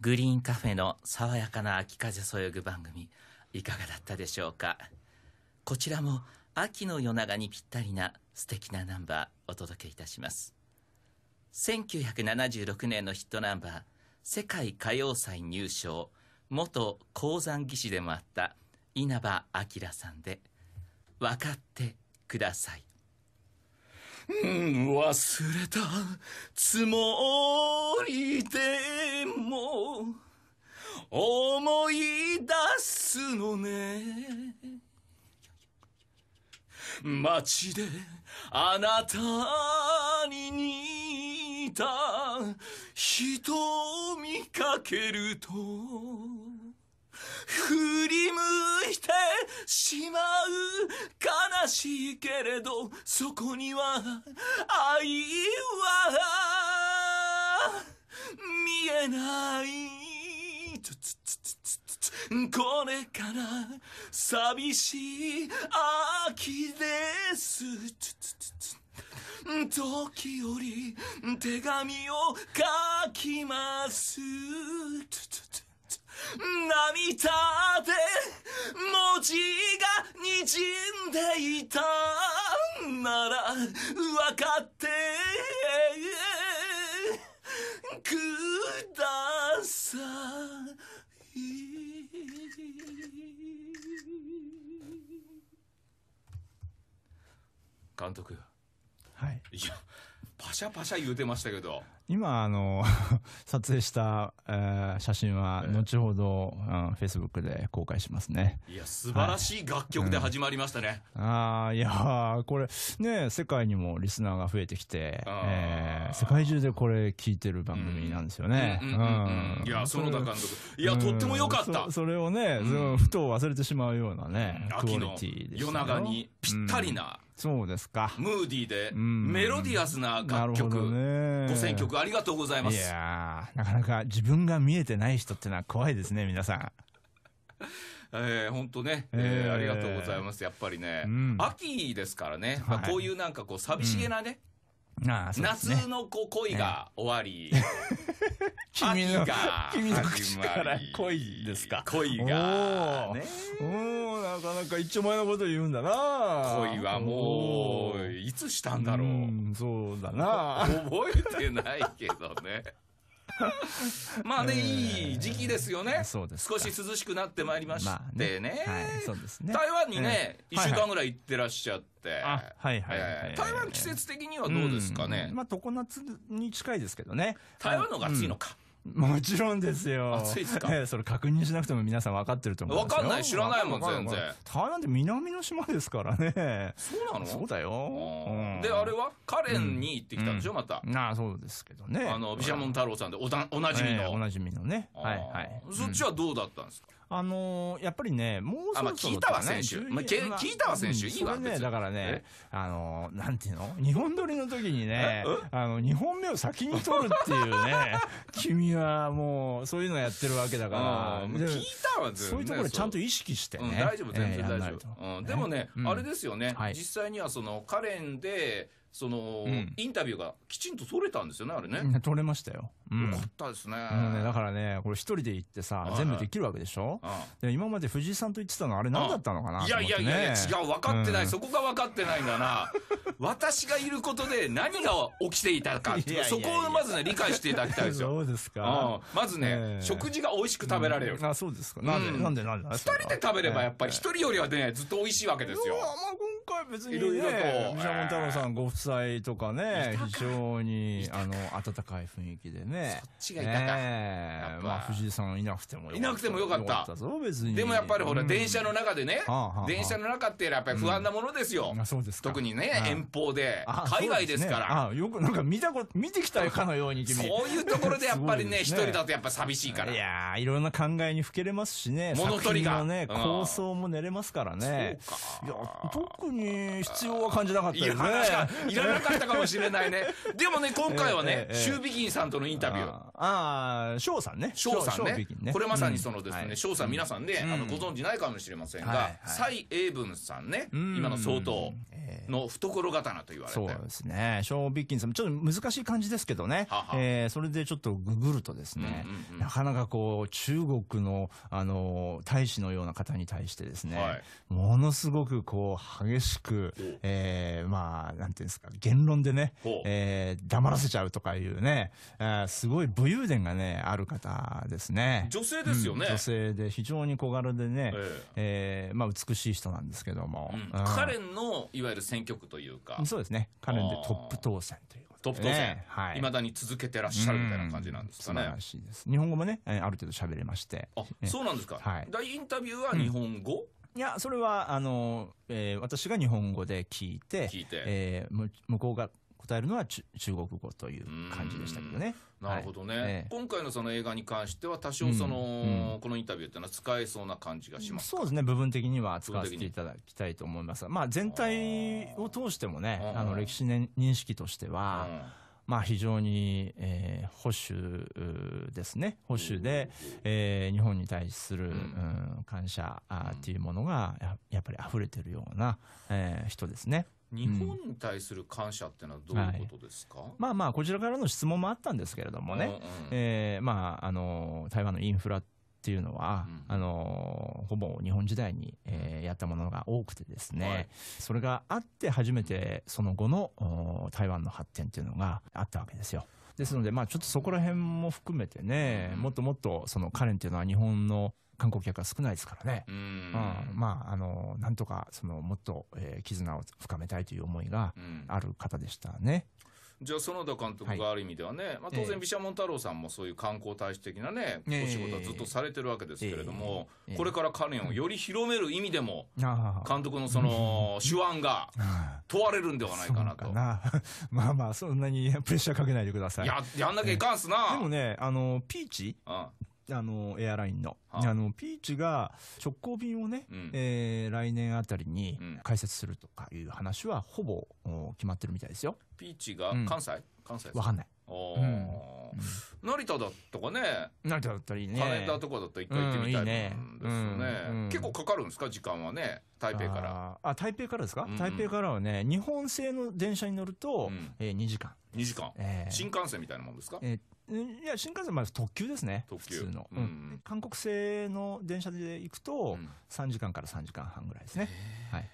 グリーンカフェの爽やかな秋風そよぐ番組、いかがだったでしょうか。こちらも秋の夜長にぴったりな素敵なナンバーお届けいたします。1976年のヒットナンバー、世界歌謡祭入賞、元鉱山技師でもあった稲葉明さんで、分かってください。忘れたつもりでも思い出すのね街であなたに似た人見かけると振り向いてしまう悲しいけれどそこには愛は見えないこれから寂しい秋です時折手紙を書きます涙で文字が滲んでいたなら分かってください監督はいいやパシャパシャ言うてましたけど今、あの、撮影した、えー、写真は、後ほど、フェうん、ブックで公開しますね。いや、素晴らしい楽曲で始まりましたね。はいうん、ああ、いやこれ、ね、世界にもリスナーが増えてきて、えー、世界中でこれ聞いてる番組なんですよね。いや、園田監督。いや、とっても良かった、そ。れをね、うん、ふと忘れてしまうようなね、秋の夜長にぴったりな、そうですか。ムーディーで、メロディアスな楽曲、5000曲ありがとうございます。いやなかなか自分が見えてない人ってのは怖いですね、皆さん。えー、本当ね、えー、えー、ありがとうございます、やっぱりね、うん、秋ですからね、はい、まあ、こういうなんかこう、寂しげなね、うああうね夏のこ恋が終わり、君が、君の口から恋ですか。恋が、ね。おなかなか一丁前のこと言うんだな恋はもう、いつしたんだろう。うそうだな 覚えてないけどね。まあね、えー、いい時期ですよね。少し涼しくなってまいりましてね。台湾にね、えー、1週間ぐらい行ってらっしゃって。はいはい。台湾季節的にはどうですかね。うん、まあ、常夏に近いですけどね。台湾のが暑いのか。うんもちろんですよ。暑いですかええ、それ確認しなくても皆さん分かってると思う。分かんない、知らないもん、全然。台湾って南の島ですからね。そうなのそうだよ。で、あれはカレンに行ってきたんでしょ、また。ああ、そうですけどね。あの、毘沙門太郎さんでおだおなじみの。おなじみのね。はいはい。そっちはどうだったんですかあのー、やっぱりね、もうそろそろ、ね、聞いたわ、選手。まあ、聞いたわ、選手。いいわ、ね。だからね、あのー、なんていうの日本撮りの時にね、あの、2本目を先に撮るっていうね、君はもう、そういうのやってるわけだから。聞いたわ、そういうところちゃんと意識してね。大丈夫、全然大丈夫。うん、でもね、あれですよね、実際にはその、カレンで、その、うん、インタビューがきちんと取れたんですよね、あれね。取れましたよ。うん、よかったですね。ねだからね、これ一人で行ってさ、全部できるわけでしょで今まで藤井さんと言ってたのあれ何だったのかな、ね、いやいやいや違う、分かってない、うん、そこが分かってないんだな。私がいることで何が起きていたかそこをまずね、理解していただきたいですよ。そうですか。まずね、食事が美味しく食べられる。あ、そうですか。なんで、なんで、なんで。二人で食べればやっぱり一人よりはね、ずっと美味しいわけですよ。まあ今回別に、ね、いろいろと。祭とかね、非常に、あの、暖かい雰囲気でね。そっちがいたか。えまあ、藤井さんいなくてもいなくてもよかった。でもやっぱりほら、電車の中でね、電車の中ってやっぱり不安なものですよ。そうです特にね、遠方で、海外ですから。あ、よくなんか見たこと、見てきたかのように君。そういうところでやっぱりね、一人だとやっぱ寂しいから。いやー、いろんな考えにふけれますしね。物取りが。ね、構想も寝れますからね。そうか。いや、特に必要は感じなかったよね。いらなかったかもしれないね。でもね、今回はね、シュービキンさんとのインタビュー。ああ、翔さんね。翔さんね。これまさにそのですね、翔さん皆さんね、あの、ご存知ないかもしれませんが、蔡英文さんね、今の総統の懐刀と言われて。そうですね。ショービキンさん、ちょっと難しい感じですけどね。えそれでちょっとググるとですね、なかなかこう、中国の、あの、大使のような方に対してですね、ものすごくこう、激しく、えまあ、なんていうんですか、すか言論でね、えー、黙らせちゃうとかいうね、えー、すごい武勇伝がね、ある方ですね。女性ですよね。うん、女性で、非常に小柄でね、えー、えー、まあ、美しい人なんですけども。うん、カレンの、いわゆる選挙区というか。そうですね。カレンでトップ当選という。トップ当選、はい、まだに続けてらっしゃるみたいな感じなんですかね。日本語もね、ある程度喋れまして。あ、そうなんですか。はい。インタビューは日本語、いや、それは、あの、えー、私が日本語で聞いて、聞いてえー、向こうが答えるのは中国語という感じでしたけどね。なるほどね、はい今回のその映画に関しては、多少その、うんうん、このインタビューっていうのは使えそうな感じがしますそうですね、部分的には使わせていただきたいと思います。まあ、全体を通してもね、あの歴史、ね、認識としては、まあ非常に、えー、保守ですね。保守で、えー、日本に対する、うん、感謝っていうものがや、やっぱり溢れてるような、えー、人ですね。日本に対する感謝っていうのはどういうことですか、うんはい、まあまあ、こちらからの質問もあったんですけれどもね、うえまあ、あの、台湾のインフラってっていうのは、うん、あのほぼ日本時代に、えー、やったものが多くてですね、はい、それがあって初めてその後の台湾の発展っていうのがあったわけですよ。ですので、まあ、ちょっとそこら辺も含めてね、もっともっとそのカレンっていうのは日本の観光客が少ないですからね、うん、まあ、あのなんとかそのもっと、えー、絆を深めたいという思いがある方でしたね。うんじゃあ、園田監督がある意味ではね、はい、まあ、当然、毘沙門太郎さんもそういう観光大使的なね、えー、お仕事はずっとされてるわけですけれども、えーえー、これからカンをより広める意味でも、監督のその手腕が問われるんではないかなと。な まあまあ、そんなに プレッシャーかけないでください。ややんなきゃいかんすな。でもね、あのピーチ、あのエアラインの。あの、ピーチが直行便をね、うん、えー、来年あたりに開設するとかいう話はほぼ決まってるみたいですよ。ピーチが関西、うん、関西わかんない。あうん、成田だとかね成田だったりね羽田とかだったら一回行ってみたいんですよね,、結構かかるんですか時間はね台北からあ台北からですか、うん、台北からはね日本製の電車に乗ると、うん、えー、2時間2時間、えー、新幹線みたいなもんですか、えーいや新幹線まず特急ですね。特急の、うん、韓国製の電車で行くと、3時間から3時間半ぐらいですね。はい。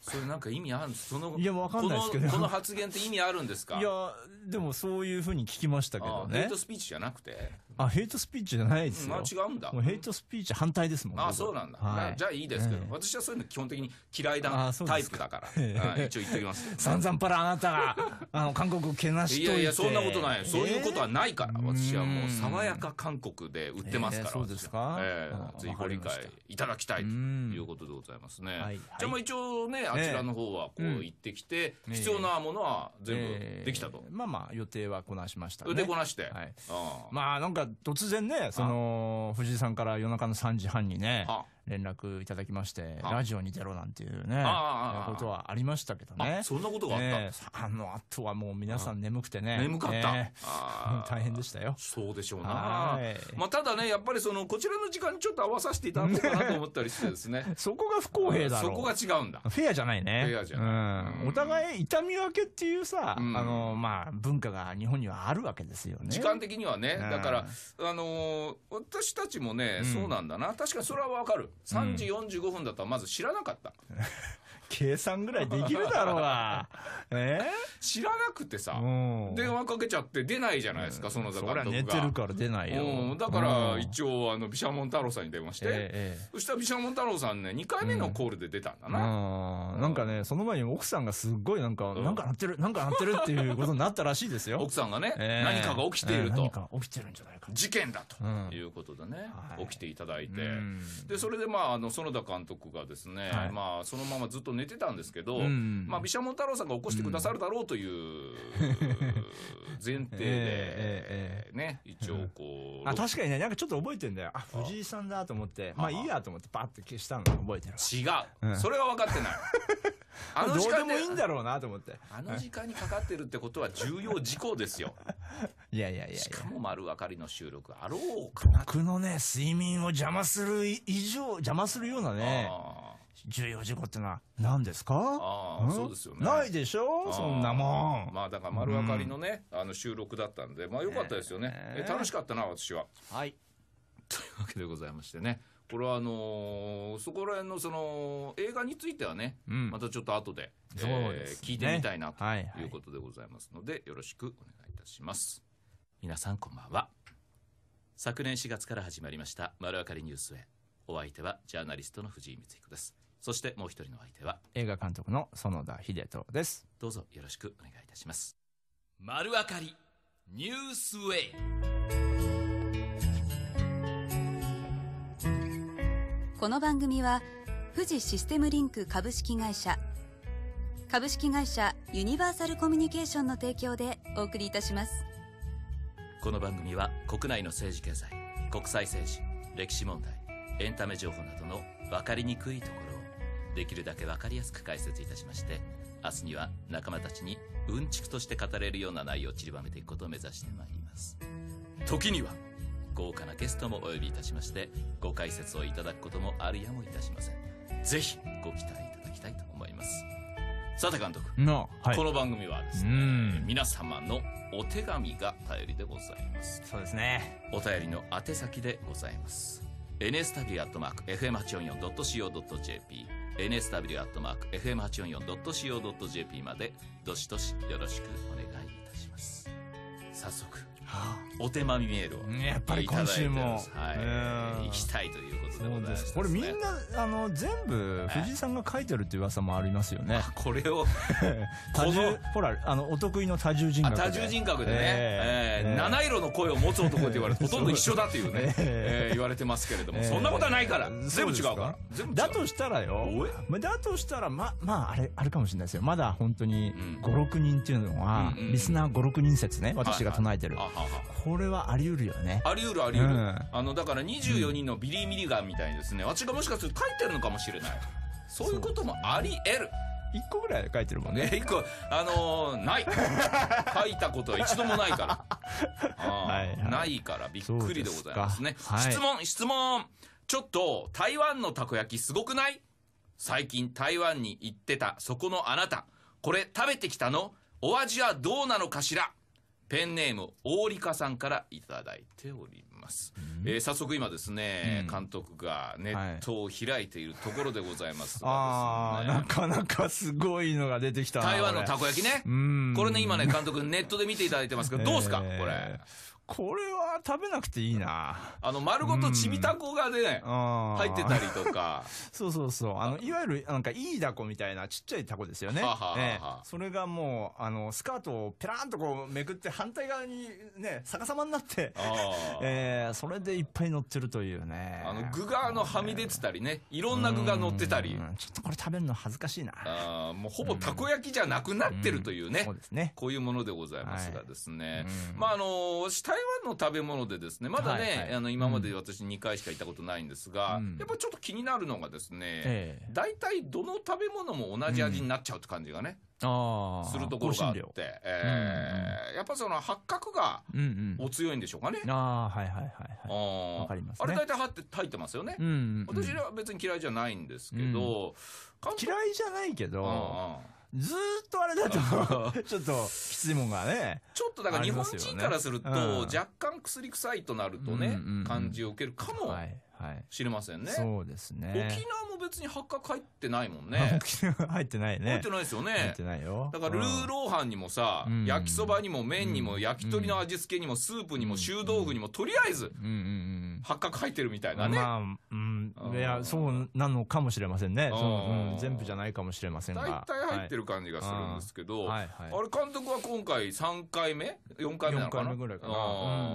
それなんか意味あるんですその、いや、わかんないですけどこ。この発言って意味あるんですかいや、でもそういうふうに聞きましたけどね。ヘイトスピーチじゃなくて。あ、ヘイトスピーチじゃないですよ。まあ、違うんだ。ヘイトスピーチ反対ですもんあ、そうなんだ、はい。じゃあいいですけど、えー、私はそういうの基本的に嫌いなタイプだから、えはい、一応言っておきます。散々パラあなたが、あの、韓国をけなして。いやいや、そんなことない。そういうことはないから、えー、私はもう爽やか韓国で売ってますから。そうですか。えー、ぜひご理解いただきたいということでございますね。はい、じゃあまあ一応ね、あちらの方はこう行ってきて、うん、必要なものは全部できたと。まあまあ予定はこなしました、ね。でこなして。はい。あまあなんか突然ね、その、藤井さんから夜中の3時半にね、連絡いただきまして、ラジオに出ろなんていうね、ことはありましたけどね。そんなことがあったんあの、あとはもう皆さん眠くてね。眠かった。大変でしたよ。そうでしょうな。まあ、ただね、やっぱりその、こちらの時間にちょっと合わさせていただこうかなと思ったりしてですね。そこが不公平だろ。そこが違うんだ。フェアじゃないね。フェアじゃない。お互い痛み分けっていうさ、あの、まあ、文化が日本にはあるわけですよね。時間的にはね。だから、あの、私たちもね、そうなんだな。確かにそれはわかる。3時45分だとはまず知らなかった。計算ぐらいできるだろうが。ね知らなくてさ、電話かけちゃって出ないじゃないですか、その、監から。そ寝てるから出ないよ。だから、一応、あの、毘沙門太郎さんに電話して、そしたら毘沙門太郎さんね、2回目のコールで出たんだな。なんかね、その前に奥さんがすっごいなんか、なんか鳴ってる、なんか鳴ってるっていうことになったらしいですよ。奥さんがね、何かが起きていると。何か起きてるんじゃないか。事件だということでね、起きていただいて。で、それでまあ、あの、園田監督がですね、まあ、そのままずっと寝てたんですけど、うん、まあ、毘沙門太郎さんが起こしてくださるだろうという 前提で、えー、ね、一応こう。あ、確かにね、なんかちょっと覚えてんだよ。あ、藤井さんだと思って、あまあいいやと思って、パって消したの覚えてる。違う、うん。それは分かってない。あの時間でもいいんだろうなと思って。あの時間にかかってるってことは重要事項ですよ。いやいやいやしかも丸分かりの収録あろうか僕のね、睡眠を邪魔する以上、邪魔するようなね。重要事項ってのは何ですかああ、そうですよね。ないでしょそんなもん。まあだから丸分かりのね、あの収録だったんで、まあよかったですよね。え楽しかったな、私は。はい。というわけでございましてね。これはあのー、そこら辺のその映画についてはね、うん、またちょっと後でで、ね、えー、聞いてみたいなということでございますので、はいはい、よろしくお願いいたします皆さんこんばんは昨年4月から始まりました「丸分かりニュースへ」お相手はジャーナリストの藤井光彦ですそしてもう一人の相手は映画監督の園田秀人です。どうぞよろしくお願いいたします。丸明かりニュースウェイこの番組は富士システムリンク株式会社株式会社ユニバーサルコミュニケーションの提供でお送りいたしますこの番組は国内の政治経済国際政治歴史問題エンタメ情報などの分かりにくいところできるだけ分かりやすく解説いたしまして明日には仲間たちにうんちくとして語れるような内容を散りばめていくことを目指してまいります時には豪華なゲストもお呼びいたしましてご解説をいただくこともあるやもいたしませんぜひご期待いただきたいと思いますさて監督、no. はい、この番組はですね皆様のお手紙が頼りでございますそうですねお便りの宛先でございます n s t a g i f m 8 4 4 c o j p nsw.fm844.co.jp までどしどしよろしくお願いいたします。早速お手間みメールを、やっぱり今週も、はい行きたいということでございます、これみんなあの全部藤井さんが書いてるって噂もありますよね、これを 多重ほらあのお得意の多重人格多重人格でね、七色の声を持つ男って言われて ほとんど一緒だというね、言われてますけれども、そんなことはないから全部違うから全部だとしたらよだとしたらままああれあれかもしれないですよまだ本当に56人っていうのは、リスナー56人説ね私が唱えてる、これはあり得るよね。あり得るあり得る。うん、あの、だから24人のビリー・ミリガンみたいにですね、私がもしかすると書いてるのかもしれない。そういうこともあり得る。1個ぐらい書いてるもんね。1 個、あのー、ない。書いたことは一度もないから。ないからびっくりでございますね。すはい、質問、質問。ちょっと、台湾のたこ焼きすごくない最近台湾に行ってた、そこのあなた。これ食べてきたのお味はどうなのかしらペンネーム、大リカさんからいただいております。うん、えー、早速今ですね、うん、監督がネットを開いているところでございます、ね、ああ、なかなかすごいのが出てきた台湾のたこ焼きね。これね、今ね、監督ネットで見ていただいてますけど、どうすか、えー、これ。これは食べなくていいな。あの、丸ごとちびたこがね、うん、入ってたりとか。そうそうそう。あの、いわゆる、なんか、いいだこみたいなちっちゃいタコですよね。はははねそれがもう、あの、スカートをペラーンとこうめくって反対側にね、逆さまになって、えー、それでいっぱい乗ってるというね。あの、具があの、はみ出てたりね、いろんな具が乗ってたり。ちょっとこれ食べるの恥ずかしいな。あもうほぼたこ焼きじゃなくなってるというね。うそうですね。こういうものでございますがですね。はい、まあ、あの、下台湾の食べ物でですね、まだね、はいはい、あの、今まで私2回しか行ったことないんですが、うん、やっぱちょっと気になるのがですね、大、え、体、ー、どの食べ物も同じ味になっちゃうって感じがね。うんあするところがあって、えー、うん、やっぱその八角がお強いんでしょうかね。うんうん、あはいはいはい、はい、かります、ね、あれ大体はって入ってますよね、うん、うん、私は別に嫌いじゃないんですけど、うん、嫌いじゃないけど、ずっとあれだと、ちょっときついもんがね。ちょっとだから日本人からすると、若干薬臭いとなるとね、感じを受けるかも。しれませんね、そうですね沖縄も別に八角入ってないもんね 沖縄入ってないね入ってないですよね入ってないよだからルーローハンにもさ、焼きそばにも麺にも焼き鳥の味付けにもスープにも臭豆腐にもとりあえず八角入ってるみたいなね、まあ。いや、そうなのかもしれませんね。全部じゃないかもしれませんが。大体入ってる感じがするんですけど、あれ、監督は今回3回目 ?4 回目ぐらいかな。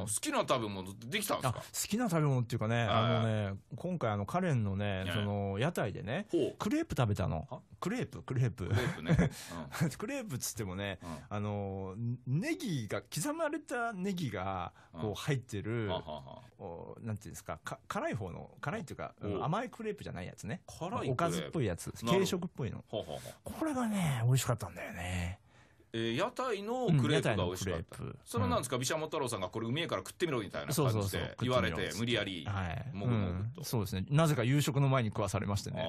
好きな食べ物できたんですか好きな食べ物っていうかね、あのね、今回あの、カレンのね、その、屋台でね、クレープ食べたの。クレープ、クレープ。クレープね。クレープつってもね、あの、ネギが、刻まれたネギが、こう入ってる、なんていうんですか、か辛い方の、辛いっていうか、うん、甘いクレープじゃないやつね。辛いおかずっぽいやつ。軽食っぽいの。これがね、美味しかったんだよね。えー、屋台のクレープが美味しかった。うん、それなんですか、毘沙門太郎さんがこれうめえから食ってみろみたいな感じで言われて、無理やり、はい、もぐもぐと、うん、そうですね。なぜか夕食の前に食わされましてね。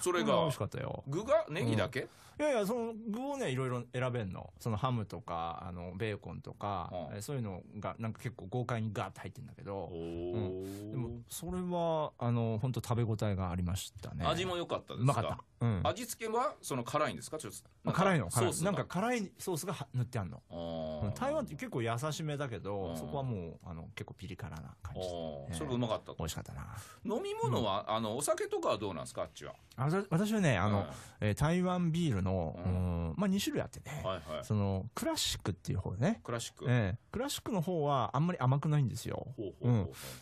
それが、美味しかったよ。具がネギだけ、いやいや、その具をね、いろいろ選べんの。そのハムとか、あの、ベーコンとか、うん、そういうのが、なんか結構豪快にガーって入ってんだけど、うん、でも、それは、あの、本当食べ応えがありましたね。味も良かったですかうまかった。うん、味付けはその辛いんですかちょっと辛いの辛いなんか辛いソースが塗ってあるの台湾って結構優しめだけどそこはもうあの結構ピリ辛な感じでね、それうまかった美味しかったな飲み物は、うん、あのお酒とかはどうなんですかあっちはあ私はねあの、うん、台湾ビールのの、うんまあ、2種類あってね、はいはい、そのクラシックっていう方ね。クラシック、クラシックの方はあんまり甘くないんですよ。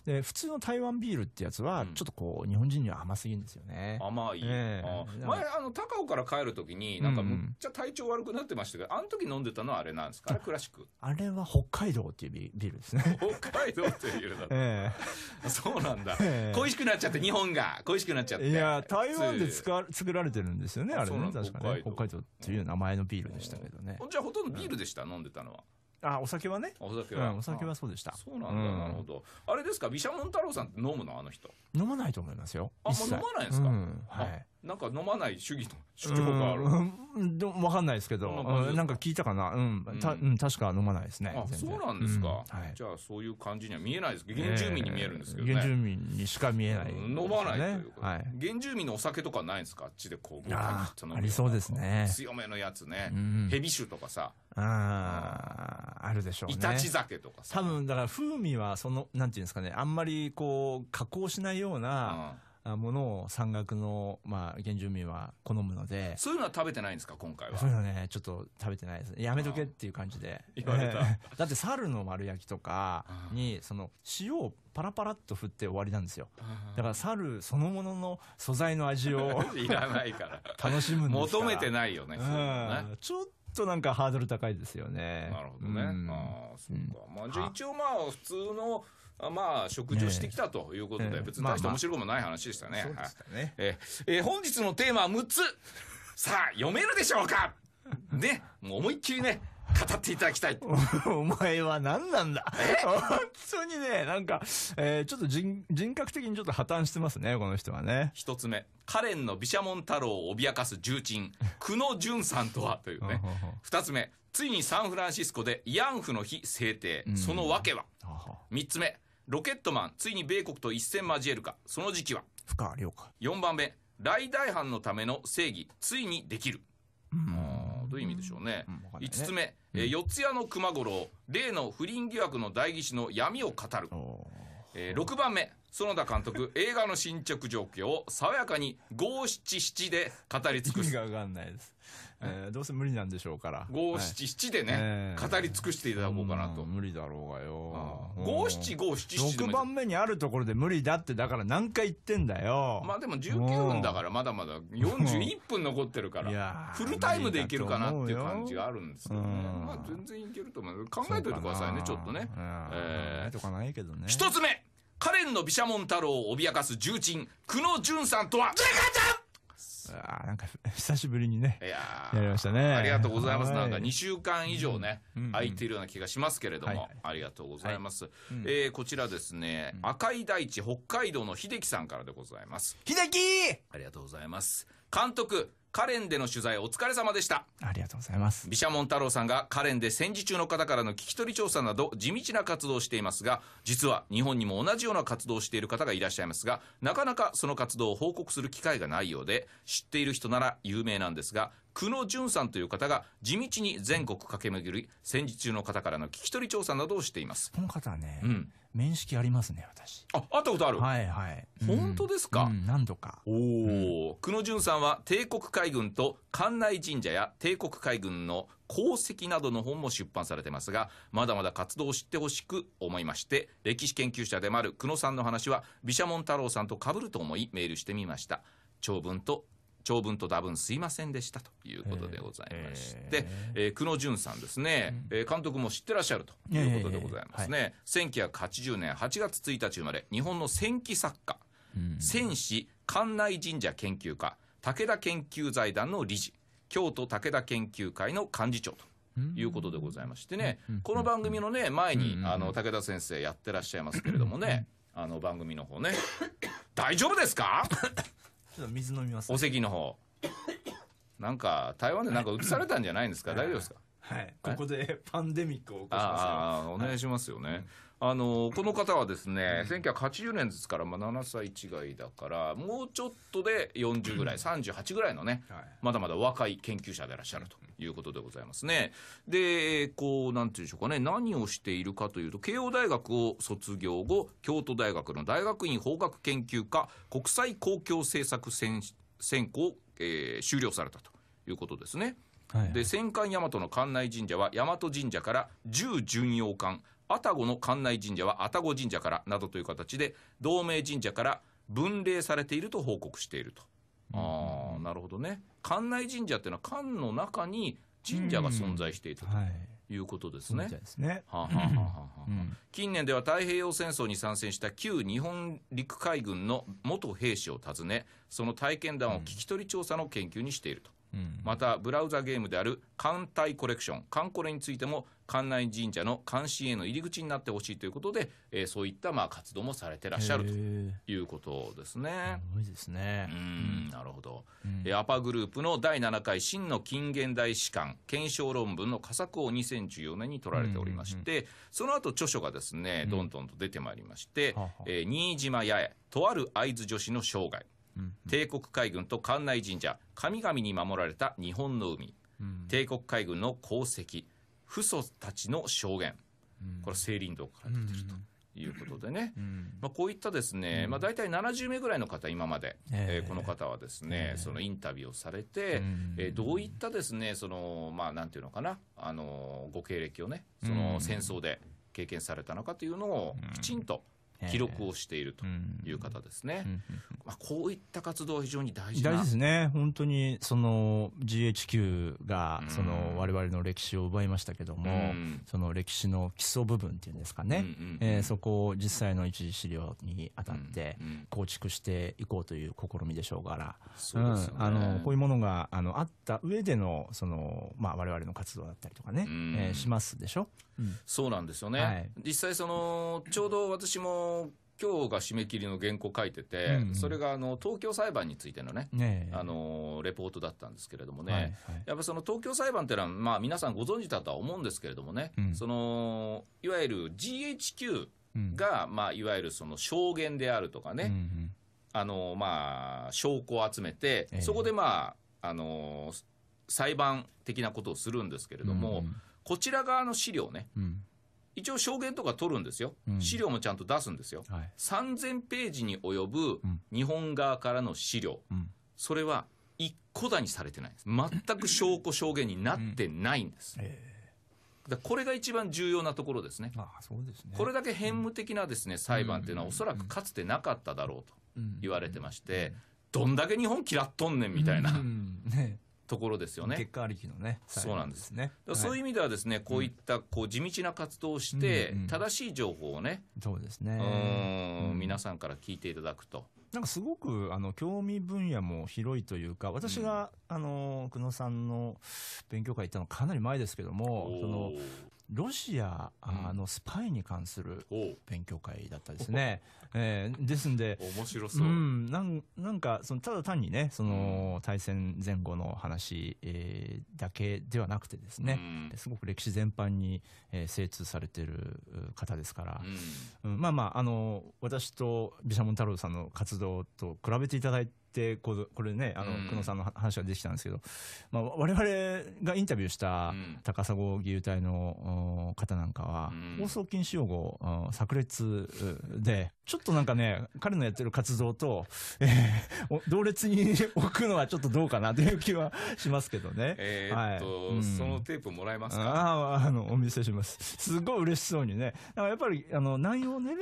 で普通の台湾ビールってやつは、ちょっとこう、日本人には甘すぎるんですよね。甘い。あ前あの、高尾から帰るときに、なんかむっちゃ体調悪くなってましたけど、あの時飲んでたのはあれなんですかあれクラシック。あれは北海道っていうビールですね。北海道っていうビールだった。えそうなんだ、え恋しくなっちゃって、日本が。恋しくなっちゃって。いや、台湾で作られてるんですよね、あれね。確かね。北北海道っていう名前のビールでしたけどね。じゃあほとんどビールでした、飲んでたのは。あお酒はねお酒は、うん、お酒はそうでしたそうなんだ、うん、なるほどあれですか毘沙門太郎さんって飲むのあの人飲まないと思いますよ。あ、もう飲まないですか、うん、はい。なんか飲まない主義の主張がある。うん、わかんないですけど、なんか聞いたかな。うん、たうん、確か飲まないですね。あ、そうなんですか、はい。じゃあそういう感じには見えないですけど、原住民に見えるんですけどね。原住民にしか見えない、飲まないというか、はい。原住民のお酒とかないんですかあっちでこう、あありそうですね。強めのやつね。蛇、ビ酒とかさ。ああ、あるでしょうね。イタチ酒とかさ。多分、だから風味はその、なんていうんですかね、あんまりこう、加工しないようような、ものを山岳の、まあ、原住民は好むのでそういうのは食べてないんですか今回はそういうのねちょっと食べてないですやめとけっていう感じで言われた、だって猿の丸焼きとかにその塩をパラパラっと振って終わりなんですよだから猿そのものの素材の味を いらないから 楽しむんです求めてないよね、うん、ちょっととなんかハードル高いですよね。なるほどね。うん、ああ、そうか。まあ、じゃあ一応まあ、普通のまあ、食事をしてきたということで、別に大して面白くもない話でしたね。え本日のテーマは6つ。さあ、読めるでしょうかね、もう思いっきりね、語っていただきたい。お前は何なんだ本当にね、なんか、えー、ちょっと人人格的にちょっと破綻してますね、この人はね。一つ目、カレンの毘沙門太郎を脅かす重鎮、久野淳さんとは、というね。二つ目、ついにサンフランシスコで慰安婦の日制定、その訳は。三つ目、ロケットマン、ついに米国と一戦交えるか、その時期は。深川亮か。4番目、来大藩のための正義、ついにできる。うん、ういう意味でしょうね。うん、5つ目、四谷の熊五郎、例の不倫疑惑の代議士の闇を語る。えー、6番目、園田監督、映画の進捗状況を爽やかに五七七で語り尽くす。意味がわかんないです。えー、どうせ無理なんでしょうから。五七七でね、語り尽くしていただこうかなと。無理だろうがよ。五七五七七。6番目にあるところで無理だって、だから何回言ってんだよ。まあでも19分だから、まだまだ41分残ってるから、フルタイムでいけるかなっていう感じがあるんですけどね。まあ全然いけると思う。考えといてくださいね、ちょっとね。ええ。とかないけどね。一つ目カレンの毘沙門太郎を脅かす重鎮、久野淳さんとは、ジ。ああ、なんか、久しぶりにね。いややりましたね。ありがとうございます。なんか、2週間以上ね、空いてるような気がしますけれども、ありがとうございます。えこちらですね、赤い大地、北海道の秀樹さんからでございます。秀樹ありがとうございます。監督、カレンでの取材お疲れ様でした。ありがとうございます。毘沙門太郎さんがカレンで戦時中の方からの聞き取り調査など地道な活動をしていますが、実は日本にも同じような活動をしている方がいらっしゃいますが、なかなかその活動を報告する機会がないようで、知っている人なら有名なんですが、久野淳さんという方が地道に全国駆け巡り戦時中の方からの聞き取り調査などをしていますこの方はね、うん、面識ありますね私あ会ったことあるはいはい本当ですか、うん、何度かおお、うん、久野淳さんは帝国海軍と関内神社や帝国海軍の功績などの本も出版されてますがまだまだ活動を知ってほしく思いまして歴史研究者でもある久野さんの話は毘沙門太郎さんとかぶると思いメールしてみました長文と長文と多分すいませんでしたということでございまして、えー、久野淳さんですね、えー、監督も知ってらっしゃるということでございますね、えーはい、1980年8月1日生まれ日本の戦記作家、うん、戦士館内神社研究家武田研究財団の理事京都武田研究会の幹事長ということでございましてね、この番組のね前にあの武田先生やってらっしゃいますけれどもねあの番組の方ね「大丈夫ですかちょっと水飲みます、お席の方。なんか、台湾でなんか映されたんじゃないんですか大丈夫ですかはい、ここでパンデミックを起こしますああ、お願いしますよね。あのこの方はですね、うん、1980年ですから、まあ、7歳違いだから、もうちょっとで40ぐらい、うん、38ぐらいのね、はい、まだまだ若い研究者でいらっしゃるということでございますね。で、こう、なんていうんでしょうかね、何をしているかというと、慶応大学を卒業後、京都大学の大学院法学研究科国際公共政策専攻を、えー、修了されたということですね。はい、で戦艦大和の館内神社は大和神社から十巡洋艦愛宕の館内神社は愛宕神社からなどという形で、同盟神社から分霊されていると報告していると。ああ、なるほどね。館内神社っていうのは、館の中に神社が存在していたと。いうことですね。近年では太平洋戦争に参戦した旧日本陸海軍の元兵士を訪ね、その体験談を聞き取り調査の研究にしていると。またブラウザゲームである艦隊コレクション艦コレについても館内神社の関心への入り口になってほしいということで、えー、そういったまあ活動もされてらっしゃるということですね。すごいですね。うんなるほど、うん、アパグループの第7回真の近現代史観検証論文の佳作を2014年に取られておりまして、うんうんうん、その後著書がですねどんどんと出てまいりまして「うん、えー、新島八重とある会津女子の生涯」帝国海軍と関内神社神々に守られた日本の海、帝国海軍の功績父祖たちの証言、これは清林道から出てると。いうことでね、まあ、こういったですね、まあ、大体70名ぐらいの方、今まで、えこの方はですね、そのインタビューをされて、えどういったですね、その、まあ、なんていうのかな、あのご経歴をね、その戦争で経験されたのかというのを、きちんと、記録をしているという方ですね、まあ、こういった活動は非常に大事大事ですね、本当にその GHQ がそのわれの歴史を奪いましたけども、うん、その歴史の基礎部分っていうんですかね、えそこを実際の一次資料に当たって構築していこうという試みでしょうから、あのこういうものがあのあった上でのその、まあ、我々の活動だったりとかね、えー、しますでしょ。そうなんですよね、はい、実際そのちょうど私も今日が締め切りの原稿書いてて、うんそれがあの東京裁判についてのね、ねあのレポートだったんですけれどもね、はいはい、やっぱその東京裁判っていうのは、まあ、皆さんご存知だとは思うんですけれどもね、うん、そのいわゆる GHQ が、まあ、いわゆるその証言であるとかね、うんあのまあ、証拠を集めて、そこで、まあ、あの裁判的なことをするんですけれども、うん、こちら側の資料ね、うん一応証言とか取るんですよ、資料もちゃんと出すんですよ、はい、3000ページに及ぶ日本側からの資料、それは一個だにされてないです、全く証拠、証言になってないんです。えーだこれが一番重要なところですね、ああそうですねこれだけ偏無的なですね、うん、裁判というのは、おそらくかつてなかっただろうと言われてまして、どんだけ日本嫌っとんねんみたいな、うんうんね、ところですよね。結果ありきのね。そうなんですね。そういう意味ではですね、こういったこう地道な活動をして、正しい情報をね、そうですね。皆さんから聞いていただくと。なんかすごくあの興味分野も広いというか、私が、あの久野さんの勉強会行ったのかなり前ですけども、そのロシアのスパイに関する勉強会だったですね。えー、ですんで、面白そう。うん、なんなんかその、ただ単にね、その対戦前後の話、えー、だけではなくてですね、うん、すごく歴史全般に、えー、精通されてる方ですから、うん、うん、まあまあ、あの、私と毘沙門太郎さんの活動と比べていただいて、してこ、これね、あの、久野さんの話ができたんですけど、まあ、我々がインタビューした高砂義勇隊の方なんかは、放送禁止用語、炸裂で、ちょっとなんかね、彼のやってる活動と、えー、同列に 置くのはちょっとどうかなという気はしますけどね。えー、っと、はい、そのテープもらえますかああ、あの、お見せします。すごい嬉しそうにね。やっぱり、あの、内容ね、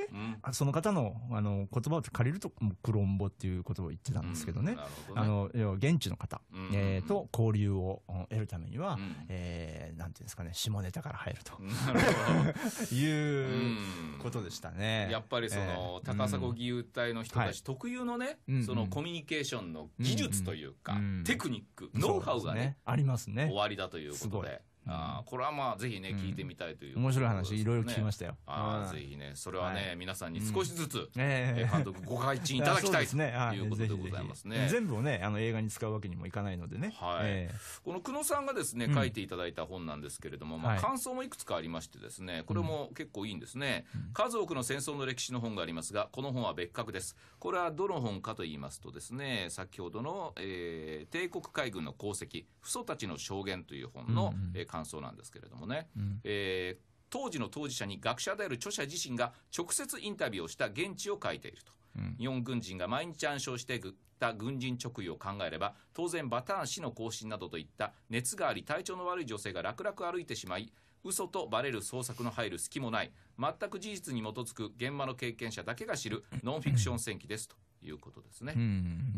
うん、その方の、あの、言葉を借りると、クロンボっていう言葉を言ってたんですですけどね、あの現地の方、えー、と交流を得るためには、うえなんていうんですかね、下ネタから入ると いうことでしたね。やっぱりその、高砂義勇隊の人たち特有のね、そのコミュニケーションの技術というか、テクニック、ノウハウがねありますね。終わりだということで。あこれはまあぜひね、聞いてみたいという、ね、面白い話、いろいろ聞きましたよ。ああぜひね、それはね、はい、皆さんに少しずつ、うん、えー、監督、ご開陳いただきたいということでございますね。ぜひぜひ全部をね、あの映画に使うわけにもいかないのでね。はい、えー、この久野さんがですね、書いていただいた本なんですけれども、うん、まあ、感想もいくつかありましてですね、これも結構いいんですね、うん、数多くの戦争の歴史の本がありますが、この本は別格です。これはどの本かと言いますとですね、先ほどの、えー、帝国海軍の功績、父祖たちの証言という本の、うんうん感想なんですけれどもね、うん、えー、当時の当事者に学者である著者自身が直接インタビューをした現地を書いていると、うん、日本軍人が毎日暗唱してった軍人直輸を考えれば当然バターン死の行進などといった熱があり体調の悪い女性が楽々歩いてしまい嘘とバレる創作の入る隙もない全く事実に基づく現場の経験者だけが知るノンフィクション戦記ですということですね。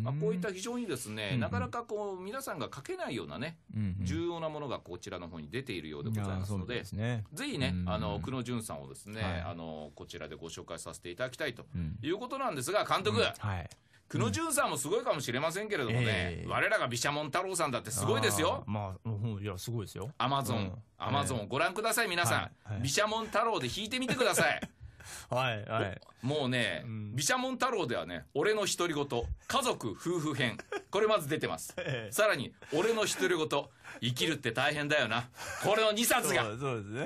まあ、こういった非常にですね、なかなかこう皆さんが書けないようなね、重要なものがこちらの方に出ているようでございますので、ぜひね、あの久野潤さんをですね、あのこちらでご紹介させていただきたいということなんですが、監督。はい久野潤さんもすごいかもしれませんけれどもね、我らが毘沙門太郎さんだってすごいですよ。あまあ、いや、すごいですよ。アマゾン、アマゾン、ご覧ください、皆さん。毘沙門太郎で弾いてみてください。はいはい。もうね、うん、毘沙門太郎ではね、俺の独り言、家族夫婦編。これまず出てます。ええ、さらに、俺の独り言、生きるって大変だよな。これの2冊が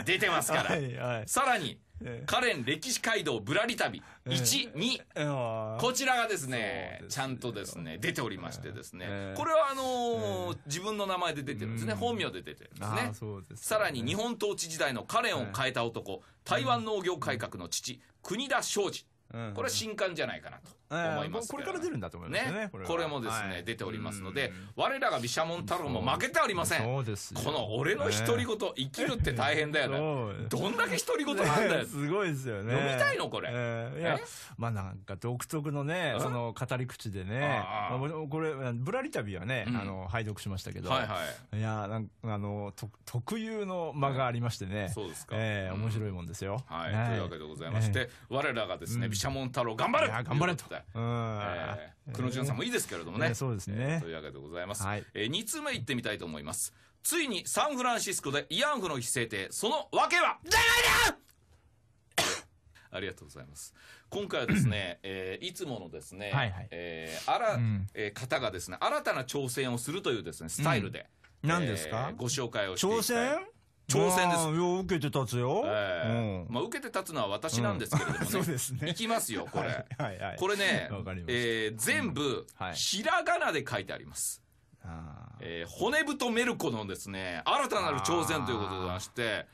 出てますから。はいはい、さらに、カレン歴史街道ぶらり旅1、2。こちらがですね、ちゃんとですね、出ておりましてですね。これはあの、自分の名前で出てるんですね。本名で出てるんですね。さらに日本統治時代のカレンを変えた男、台湾農業改革の父、国田昌司。これは新刊じゃないかなと思います、これから出るんだと思いますね。これもですね、出ておりますので、我らが毘沙門太郎も負けておりません。そうですこの俺の独り言、生きるって大変だよね。どんだけ独り言なんだよ。すごいですよね。読みたいのこれ。まあなんか独特のね、その語り口でね、ああ、これ、ぶらり旅はね、あの、拝読しましたけど、いや、なんあの、特有の間がありましてね、そうですか。ええ、面白いもんですよ。はい、というわけでございまして、我らがですね、毘シャモン太郎頑張れいや頑張れと。とえー、久野淳さんもいいですけれどもね。そうですね、というわけでございます。はい、え二つ目行ってみたいと思います。ついにサンフランシスコで慰安婦の非制定、その訳は ありがとうございます。今回はですね、えー、いつものですね、はいはい、えー、あら、うん、えー、方がですね、新たな挑戦をするというですね、スタイルで。うん、ですか、えー、ご紹介をしていきたい。挑戦挑戦です。よ受けて立つよ。ええまあ、受けて立つのは私なんですけれどもね。そうですね。いきますよ、これ。はいはいこれね、えー、全部、ひらがなで書いてあります。えー、骨太メルコのですね、新たなる挑戦ということでまして、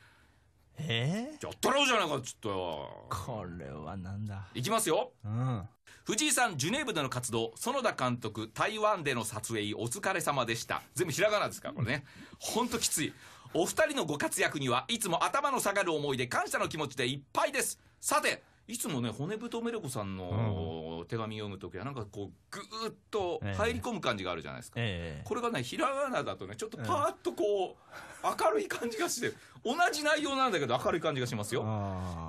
えー、やったろうじゃないか、ちょっと。これはなんだ。いきますよ。うん。藤井さん、ジュネーブでの活動、園田監督、台湾での撮影、お疲れ様でした。全部ひらがなですから、これね。ほんときつい。お二人のご活躍にはいつも頭の下がる思いで感謝の気持ちでいっぱいです。さて、いつもね、骨太めるこさんの、うん手紙読む時はなんかこうぐーっと入り込む感じがあるじゃないですか、えー、これがねひらがなだとねちょっとパーッとこう、明るい感じがして同じ内容なんだけど明るい感じがしますよ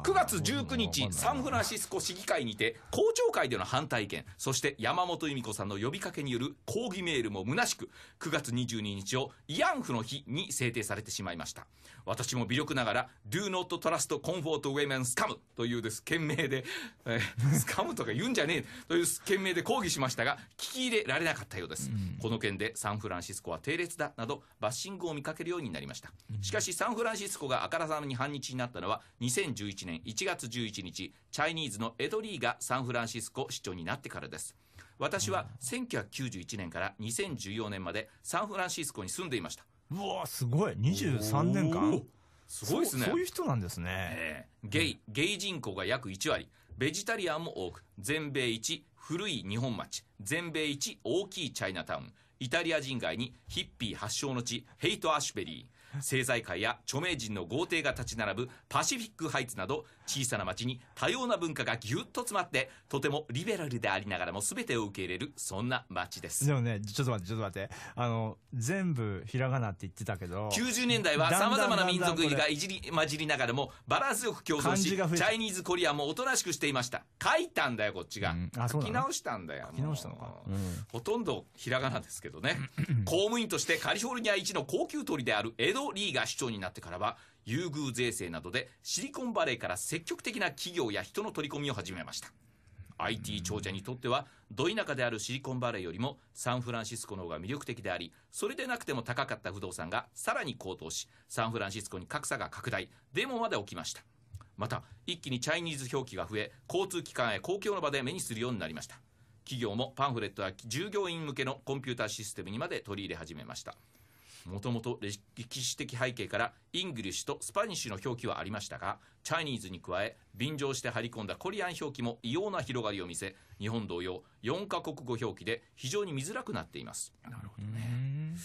9月19日サンフランシスコ市議会にて公聴会での反対意見そして山本由美子さんの呼びかけによる抗議メールも虚しく9月22日を慰安婦の日に制定されてしまいました私も微力ながら Do not trust comfort women scam というです件名で、えー、スカムとか言うんじゃねえという件名で抗議しましたが、聞き入れられなかったようです。うん、この件でサンフランシスコは定列だなど、バッシングを見かけるようになりました。しかし、サンフランシスコがあからさまに反日になったのは、2011年1月11日、チャイニーズのエドリーがサンフランシスコ市長になってからです。私は1991年から2014年までサンフランシスコに住んでいました。うわすごい23年間すごいですねそういう人なんですね、えー、ゲイゲイ人口が約1割ベジタリアンも多く、全米一古い日本町、全米一大きいチャイナタウン、イタリア人街にヒッピー発祥の地、ヘイト・アシュベリー、政財界や著名人の豪邸が立ち並ぶパシフィックハイツなど小さな町に多様な文化がぎゅっと詰まってとてもリベラルでありながらも全てを受け入れるそんな町ですでもねちょっと待ってちょっと待ってあの全部ひらがなって言ってたけど90年代はさまざまな民族がいじり混じりながらもバランスよく共存しチャイニーズコリアもおとなしくしていました書いたんだよこっちが、うん、書き直したんだよ書き直したのか、うん、ほとんどひらがなですけどね 公務員としてカリフォルニア一の高級鳥である江戸リーが市長になってからは優遇税制などでシリコンバレーから積極的な企業や人の取り込みを始めました IT 長者にとってはど田舎であるシリコンバレーよりもサンフランシスコの方が魅力的でありそれでなくても高かった不動産がさらに高騰しサンフランシスコに格差が拡大デモまで起きましたまた一気にチャイニーズ表記が増え交通機関や公共の場で目にするようになりました企業もパンフレットや従業員向けのコンピューターシステムにまで取り入れ始めましたもともと歴史的背景からイングリッシュとスパニッシュの表記はありましたがチャイニーズに加え便乗して張り込んだコリアン表記も異様な広がりを見せ日本同様4カ国語表記で非常に見づらくなっていますなるほどね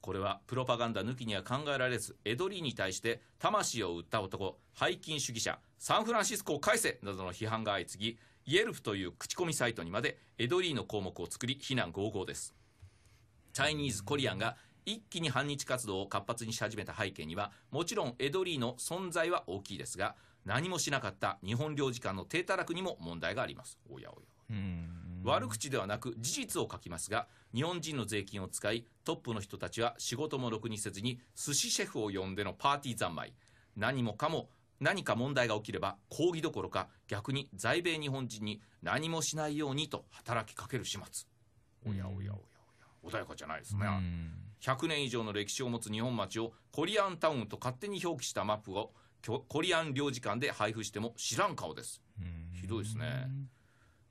これはプロパガンダ抜きには考えられずエドリーに対して魂を売った男背筋主義者サンフランシスコを返せなどの批判が相次ぎイエルフという口コミサイトにまでエドリーの項目を作り非難合々ですチャイニーズ・コリアンが一気に反日活動を活発にし始めた背景には、もちろんエドリーの存在は大きいですが、何もしなかった日本領事館の低たらくにも問題があります。おやおや。悪口ではなく事実を書きますが日本人の税金を使いトップの人たちは仕事もろくにせずに寿司シェフを呼んでのパーティー三昧何もかも何か問題が起きれば抗議どころか逆に在米日本人に何もしないようにと働きかける始末おやおやおやおや穏やかじゃないですね。100年以上の歴史を持つ日本町をコリアンタウンと勝手に表記したマップをコリアン領事館で配布しても知らん顔です。ひどいですね。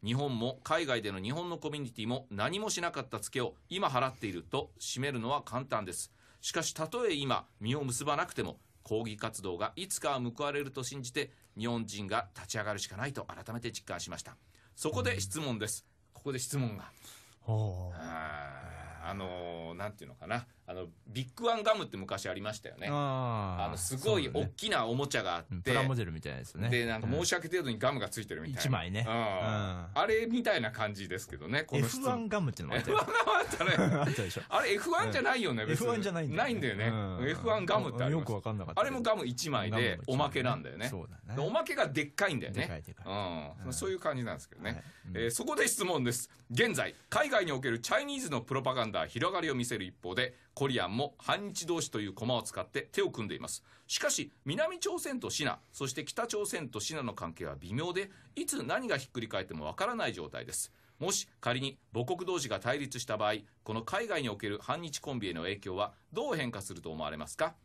日本も海外での日本のコミュニティも何もしなかったツケを今払っていると締めるのは簡単です。しかしたとえ今実を結ばなくても抗議活動がいつかは報われると信じて日本人が立ち上がるしかないと改めて実感しました。そこで質問です。ここで質問が。はああのー、なんていうのかな、あのビッグワンガムって昔ありましたよねあのすごい大きなおもちゃがあって、ね、プラモデルみたいですねでなんか申し訳程度にガムがついてるみたいな、うん、1枚ね、うん、あれみたいな感じですけどねこの F1 ガムってのあった F1 ガムあったねあれ F1 じゃないよね、別に。F1 じゃないんだよ、ね、ないんだよね、うん、F1 ガムってありよくかんなかったあれもガム1枚でおまけなんだよね、ね、おまけがでっかいんだよねでかいでかい、うん、そういう感じなんですけどね、はい、えー、そこで質問です現在海外におけるチャイニーズのプロパガンダ広がりを見せる一方でコリアンも反日同士という駒を使って手を組んでいます。しかし、南朝鮮とシナ、そして北朝鮮とシナの関係は微妙で、いつ何がひっくり返ってもわからない状態です。もし仮に母国同士が対立した場合、この海外における反日コンビへの影響はどう変化すると思われますか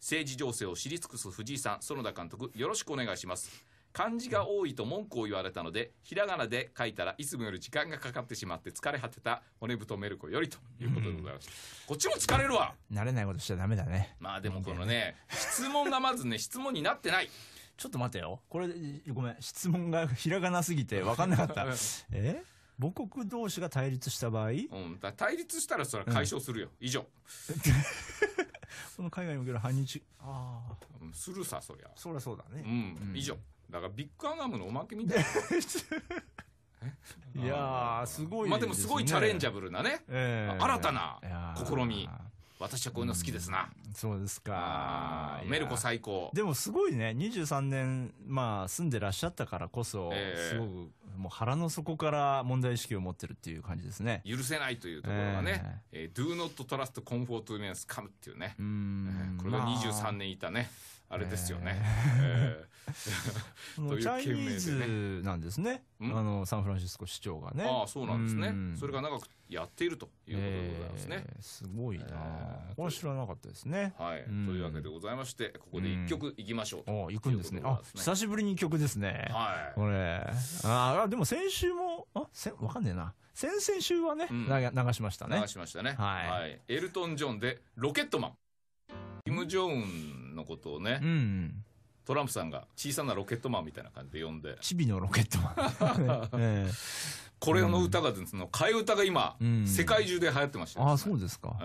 政治情勢を知り尽くす藤井さん、園田監督、よろしくお願いします。漢字が多いと文句を言われたのでひらがなで書いたらいつもより時間がかかってしまって疲れ果てた骨太メルコよりということでございました、こっちも疲れるわ慣れないことしちゃダメだねまあでもこのね質問がまずね質問になってない ちょっと待てよこれごめん質問がひらがなすぎて分かんなかったえ母国同士が対立した場合、うん、対立したらそれは解消するよ、うん、以上 この海外における反日ああするさそりゃそりゃそうだねうん、うん、以上だからビッグアムのおまけみたいな。いやー、すごい、ね、まあでもすごいチャレンジャブルなね、えー、新たな試み。私はこういうの好きですな。うん、そうですか。メルコ最高。でもすごいね、23年、まあ住んでらっしゃったからこそ、えー、すごく、もう腹の底から問題意識を持ってるっていう感じですね。許せないというところがね、えーえー、do not trust comfort means come っていうね、うこれが23年いたね。まああれですよね。え チャイニーズなんですね。あの、サンフランシスコ市長がね。ああ、そうなんですね。それが長くやっているということでございますね。すごいな、これ知らなかったですね。はい。というわけでございまして、ここで一曲いきましょうあ、う行くんですね。あ、久しぶりに曲ですね。はい。これ。ああ、でも先週も、あ、せわかんねえな。先々週はね、流しましたね。流しましたね。はい。エルトン・ジョンで、ロケットマン。キム・ジョンのことをね、うんうんトランプさんが小さなロケットマンみたいな感じで呼んで。チビのロケットマン。えー、これの歌がですね、替え歌が今、世界中で流行ってました、ね、ああ、そうですか。え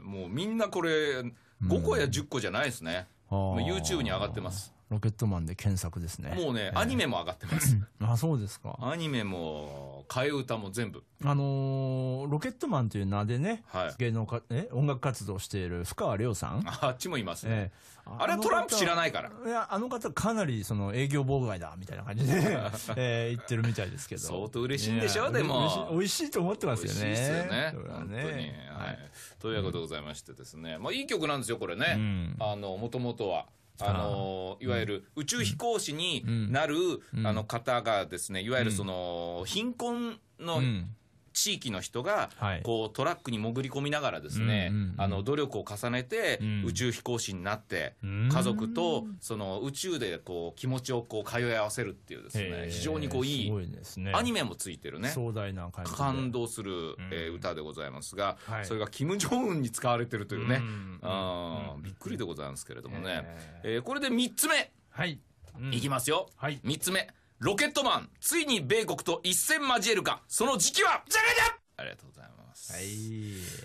ー、もうみんなこれ、5個や10個じゃないですね。うん、YouTube に上がってます。ロケットマンで検索ですね。もうね、えー、アニメも上がってます。あ、そうですか。アニメも、替え歌も全部。あのー、ロケットマンという名でね、はい、芸能か、え、音楽活動している深川亮さん。あっちもいますね。えー、あれはトランプ知らないから。いや、あの方かなりその営業妨害だ、みたいな感じで、えー、言ってるみたいですけど。相当嬉しいんでしょ、でも。美味しいと思ってますよね。美味しいですよね。ね本当に。はい。というわけでございましてですね。まあ、いい曲なんですよ、これね。うん、あの、もともとは。あの、いわゆる宇宙飛行士になる、あの方がですね、いわゆるその、貧困の、地域の人が、こう、トラックに潜り込みながらですね、あの、努力を重ねて、宇宙飛行士になって、家族と、その、宇宙で、こう、気持ちをこう、通い合わせるっていうですね、非常にこう、いい、アニメもついてるね、壮大な感動する、え歌でございますが、それが、キム・ジョンウンに使われてるというね、びっくりでございますけれどもね。えこれで3つ目、はい。いきますよ。はい。3つ目。ロケットマン、ついに米国と一戦交えるか、その時期は、じゃがじゃありがとうございます。はい。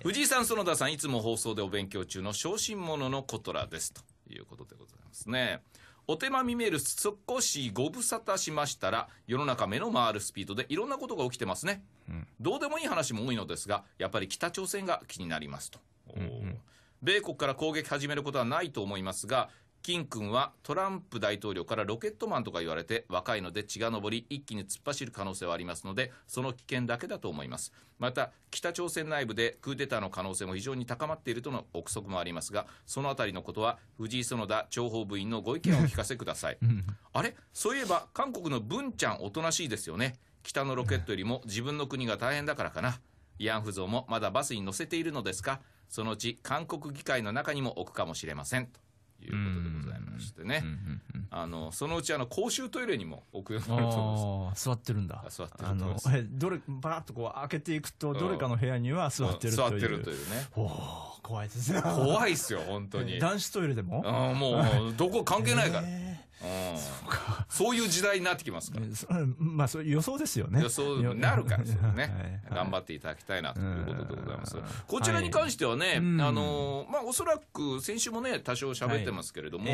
藤井さん、園田さん、いつも放送でお勉強中の小心者のコトラです。ということでございますね。お手間見メール少しご無沙汰しましたら、世の中目の回るスピードでいろんなことが起きてますね。うん、どうでもいい話も多いのですが、やっぱり北朝鮮が気になりますと。うんうん、米国から攻撃始めることはないと思いますが、金君はトランプ大統領からロケットマンとか言われて若いので血が上り一気に突っ走る可能性はありますのでその危険だけだと思いますまた北朝鮮内部でクーデターの可能性も非常に高まっているとの憶測もありますがそのあたりのことは藤井園田諜報部員のご意見をお聞かせください、うん、あれそういえば韓国の文ちゃんおとなしいですよね北のロケットよりも自分の国が大変だからかな慰安婦像もまだバスに乗せているのですかそのうち韓国議会の中にも置くかもしれませんということでございましてね、あのそのうちあの公衆トイレにも置くようになると座ってるんだ、座ってるとどれバーっとこう開けていくと、どれかの部屋には座ってるという、座ってるというね、怖いですね、怖いっすよ、本当に。男子トイレでもあもう、どこ関係ないから。そうか。そういう時代になってきますから。まあ、それ予想ですよね。予想なるからですよね。頑張っていただきたいなということでございます。こちらに関してはね、あの、まあ、おそらく先週もね、多少喋ってますけれども、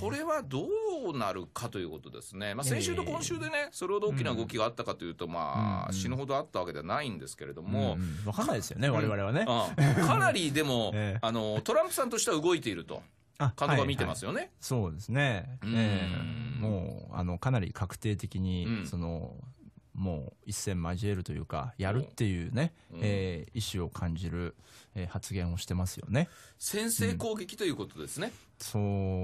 これはどうなるかということですね。まあ、先週と今週でね、それほど大きな動きがあったかというと、まあ、死ぬほどあったわけではないんですけれども。わかんないですよね、我々はね。かなりでも、あの、トランプさんとしては動いていると。監督は見てますよね。はいはい、そうですね。うえー、もう、あの、かなり確定的に、うん、その、もう一戦交えるというか、やるっていうね、うん、えー、意思を感じる、えー、発言をしてますよね。先制攻撃ということですね。うん、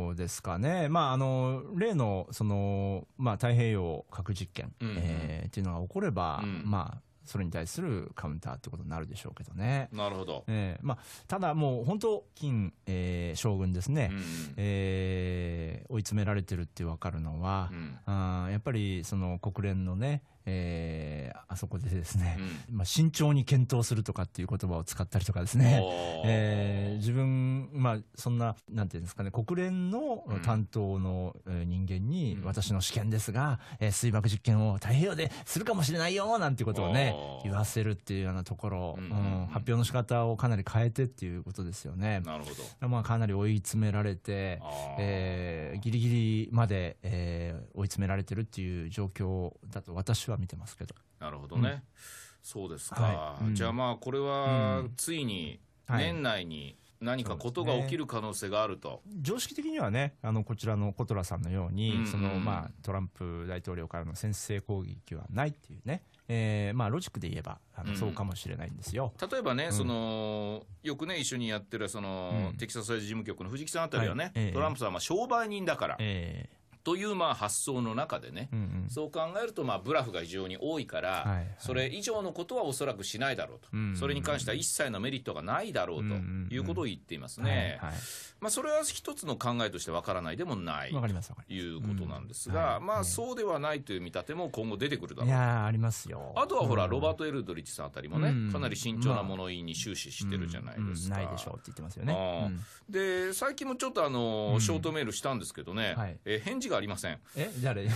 そうですかね。まあ、あの、例の、その、まあ、太平洋核実験、うん、えー、っていうのが起これば、まあ、それに対するカウンターってことになるでしょうけどね。なるほど。えー、まあ、ただもう本当、金、えー、将軍ですね、うん、えー、追い詰められてるって分かるのは、うん、あやっぱりその国連のね、えー、あそこでですね、うん、まあ、慎重に検討するとかっていう言葉を使ったりとかですね、えー、自分、まあ、そんな、なんていうんですかね、国連の担当の人間に、私の試験ですが、えー、水爆実験を太平洋でするかもしれないよなんていうことをね、言わせるっていうようなところ、うん、発表の仕方をかなり変えてっていうことですよね。なるほど。まあ、かなり追い詰められて、えー、ギリギリまで、えー、追い詰められてるっていう状況だと私はは見てますけど。なるほどね。うん、そうですか。はいうん、じゃあまあ、これは、ついに、年内に、何かことが起きる可能性があると、ね、常識的にはねあのこちらのコトラさんのように、そのまあ、トランプ大統領からの先制攻撃はないっていうね、えーまあ、ロジックで言えばあの、そうかもしれないんですよ例えばね、うん、そのよくね一緒にやってるその、うん、テキサス事務局の藤木さんあたりはね、はい、トランプさんは商売人だから。えーというまあ発想の中でね、うんうん、そう考えると、ブラフが非常に多いから、はいはい、それ以上のことはおそらくしないだろうと、うんうんそれに関しては一切のメリットがないだろうということを言っていますね、まあ、それは一つの考えとしてわからないでもないということなんですが、まあ、そうではないという見立ても今後出てくるだろういやありますよあとはほら、ロバート・エルドリッチさんあたりもね、うんうん、かなり慎重な物言いに終始してるじゃないですか。ないでしょうって言ってますよね。で最近もちょっとあの、ショートメールしたんですけどね、はい、え返事がありません。え誰 エ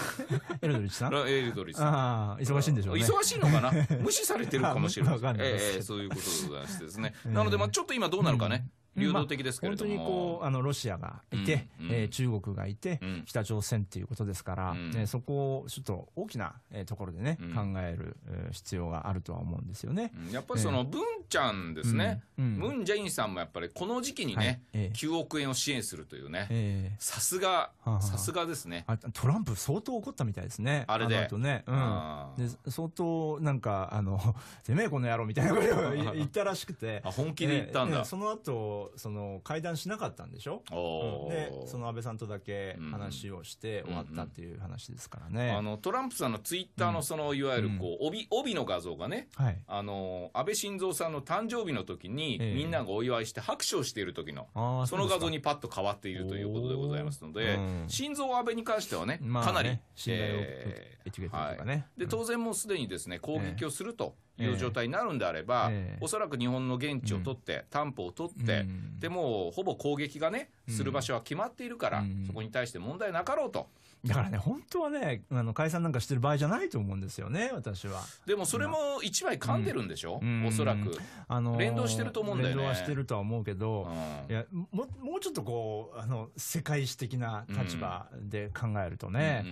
ルドリッチさんエルドリッチさん。ああ、忙しいんでしょうね。忙しいのかな 無視されてるかもしれ ない。ええそういうことでございましてですね。なので、まあちょっと今どうなるかね、流動的ですけれども、まあ、本当にこうあのロシアがいて、うんうん、えー、中国がいて、うん、北朝鮮ということですから、うん、えそこをちょっと大きな、えー、ところでね、うん、考える、えー、必要があるとは思うんですよね、やっぱりその文、えー、ちゃんですね、ムン・ジェインさんもやっぱりこの時期にね、はいえー、9億円を支援するというね、さすが、さすがですねトランプ、相当怒ったみたいですね、あれで。とね、うんで相当なんか、あの てめえ、この野郎みたいなことを言 ったらしくて、あ本気で言ったんだ。その後その会談しなかったんでしょ、うん、でその安倍さんとだけ話をして終わったっていう話ですからね、うんうん、あのトランプさんのツイッターのその、いわゆるこう帯帯の画像がね、はい、あの安倍晋三さんの誕生日の時に、みんながお祝いして拍手をしている時のその画像にパッと変わっているということでございますので、晋三安倍に関してはね、まあね、かなり、ねえー、エチケね、はい、で当然もうすでにですね攻撃をすると。えーいう状態になるんであれば、えおそらく日本の現地を取って、担保を取って、でもほぼ攻撃がね、する場所は決まっているから、そこに対して問題なかろうと。だからね、本当はね、あの解散なんかしてる場合じゃないと思うんですよね、私は。でもそれも一枚噛んでるんでしょ、うん、おそらく、あのー、連動してると思うんだよね。連動はしてるとは思うけど、うん、いやももうちょっとこうあの、世界史的な立場で考えるとね、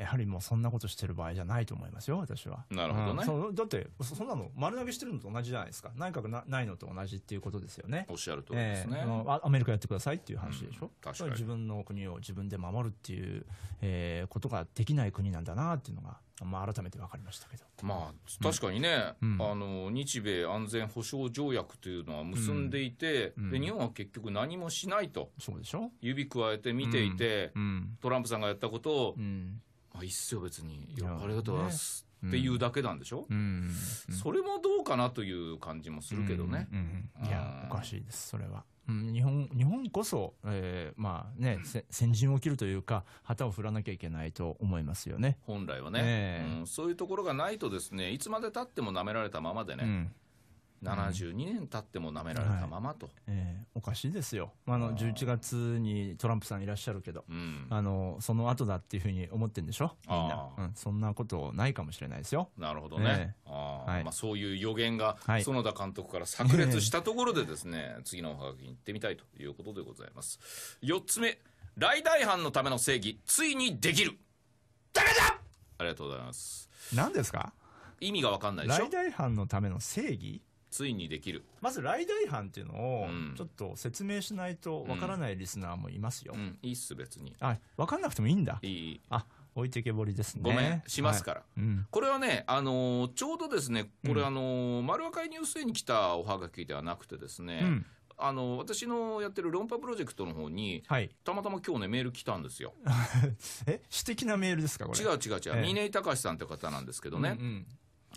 やはりもうそんなことしてる場合じゃないと思いますよ、私は。なるほどね。うんだってそんなの丸投げしてるのと同じじゃないですか内閣なないのと同じっていうことですよねおっしゃるとりですね、えー、アメリカやってくださいっていう話でしょ、うん、確かに自分の国を自分で守るっていう、えー、ことができない国なんだなっていうのがまあ、改めて分かりましたけど、まあ、確かにね、うん、あの、日米安全保障条約というのは結んでいて、うん、で日本は結局、何もしないと、そうでしょ指くわえて見ていて、うん、トランプさんがやったことを、まあ、一い別に、ありがとうございます。っていうだけなんでしょ、うん、それもどうかなという感じもするけどね。うんうん、いや、おかしいです、それは。日本日本こそ、えー、まあね、先陣を切るというか、旗を振らなきゃいけないと思いますよね本来はね、えー、そういうところがないと、ですねいつまでたってもなめられたままでね、72年経ってもなめられたままと、はい、えー、おかしいですよ、まあ、あの11月にトランプさんいらっしゃるけど、うん、あのその後だっていうふうに思ってるんでしょ、みんな、うん、そんなことないかもしれないですよ。なるほどね、えー、あはいまあ、そういう予言が園田監督から炸裂したところで、ですね、次のおはがきに行ってみたいということでございます。4つ目来大犯のための正義ついにできる誰だありがとうございます何ですか意味が分かんないでしょ来大犯のための正義ついにできるまずライダー違反っていうのをちょっと説明しないとわからないリスナーもいますよ、うんうん、いいっす別にあ分かんなくてもいいんだいいあ置いてけぼりですねごめんしますから、はいうん、これはね、あのー、ちょうどですねこれ、あのー、丸和会ニュースへに来たおはがきではなくてですね、あの私のやってる論破プロジェクトの方に、はい、たまたま今日ねメール来たんですよ え私的なメールですかこれ違う違う違う、峰井隆さんという方なんですけどね、うんうん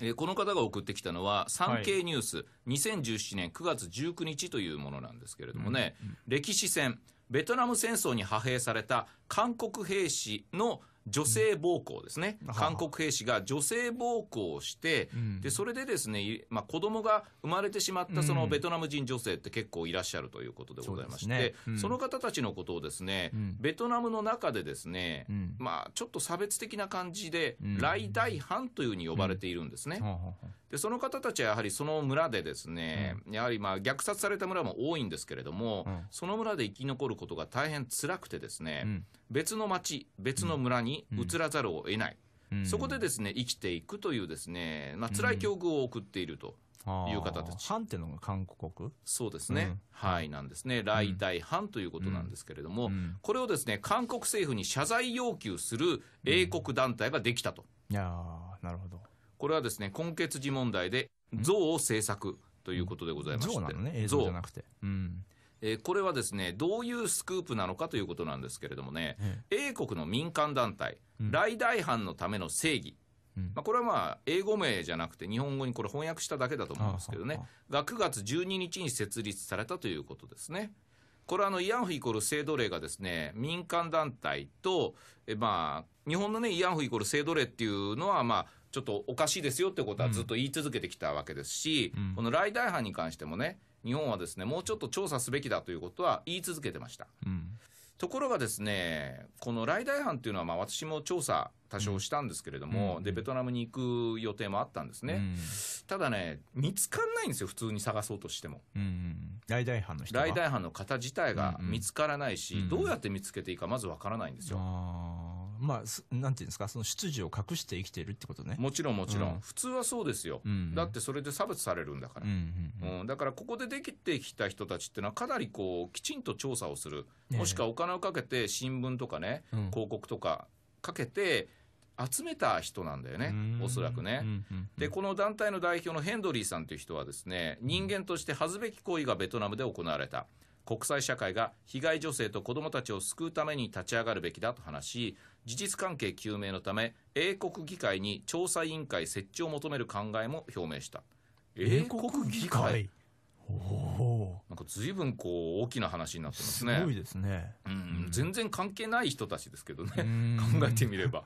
えこの方が送ってきたのは、産経ニュース、はい、2017年9月19日というものなんですけれどもね、うんうん、歴史戦、ベトナム戦争に派兵された韓国兵士の女性暴行ですね、うん、韓国兵士が女性暴行をして、うん、でそれでですね、まあ、子供が生まれてしまったそのベトナム人女性って結構いらっしゃるということでございまして、そ、ね,、の方たちのことをですね、ベトナムの中でですね、まあ、ちょっと差別的な感じで、来大藩というふうに呼ばれているんですね。でその方たちはやはりその村でですね、うん、やはりまあ虐殺された村も多いんですけれども、うん、その村で生き残ることが大変辛くてですね、うん、別の町、別の村に移らざるを得ない、そこでですね生きていくというですね、まあ辛い境遇を送っていると。いう方たち。ハンっていうのが韓国そうですね、うん、はいなんですね、来大ハということなんですけれども、うんうん、これをですね韓国政府に謝罪要求する英国団体ができたと。いやなるほどこれはですね、根血寺問題で、像を制作ということでございまして。像なのね、映像じゃなくて。うん。えー、これはですね、どういうスクープなのかということなんですけれどもね、英国の民間団体、来大藩のための正義まあ、これはまあ英語名じゃなくて日本語にこれ翻訳しただけだと思うんですけどねが9月12日に設立されたということですね。これはあの慰安婦イコール性奴隷がですね民間団体とえまあ日本のね慰安婦イコール性奴隷っていうのはまあちょっとおかしいですよってことはずっと言い続けてきたわけですし、うん、この来大犯に関してもね、日本はですね、もうちょっと調査すべきだということは言い続けてました。うん、ところがですね、この来大犯っていうのは、まあ私も調査多少したんですけれども、うん、で、ベトナムに行く予定もあったんですね。うん、ただね、見つかんないんですよ、普通に探そうとしても。来大犯の人来大犯の方自体が見つからないし、どうやって見つけていいかまずわからないんですよ。まあ、なんていうんですか、その出自を隠して生きてるってことね。もちろんもちろん。うん、普通はそうですよ、うんうん、だってそれで差別されるんだから。うんうんうんうん、だからここでできてきた人たちっていうのはかなりこう、きちんと調査をする。もしくはお金をかけて新聞とかね、広告とかかけて、集めた人なんだよね、おそらくね、うんうんうん。で、この団体の代表のヘンドリーさんという人はですね、人間として恥ずべき行為がベトナムで行われた。国際社会が被害女性と子どもたちを救うために立ち上がるべきだと話し、事実関係究明のため英国議会に調査委員会設置を求める考えも表明した英国議会おおなんか随分こう大きな話になってますねすごいですね、うん、全然関係ない人たちですけどね 考えてみれば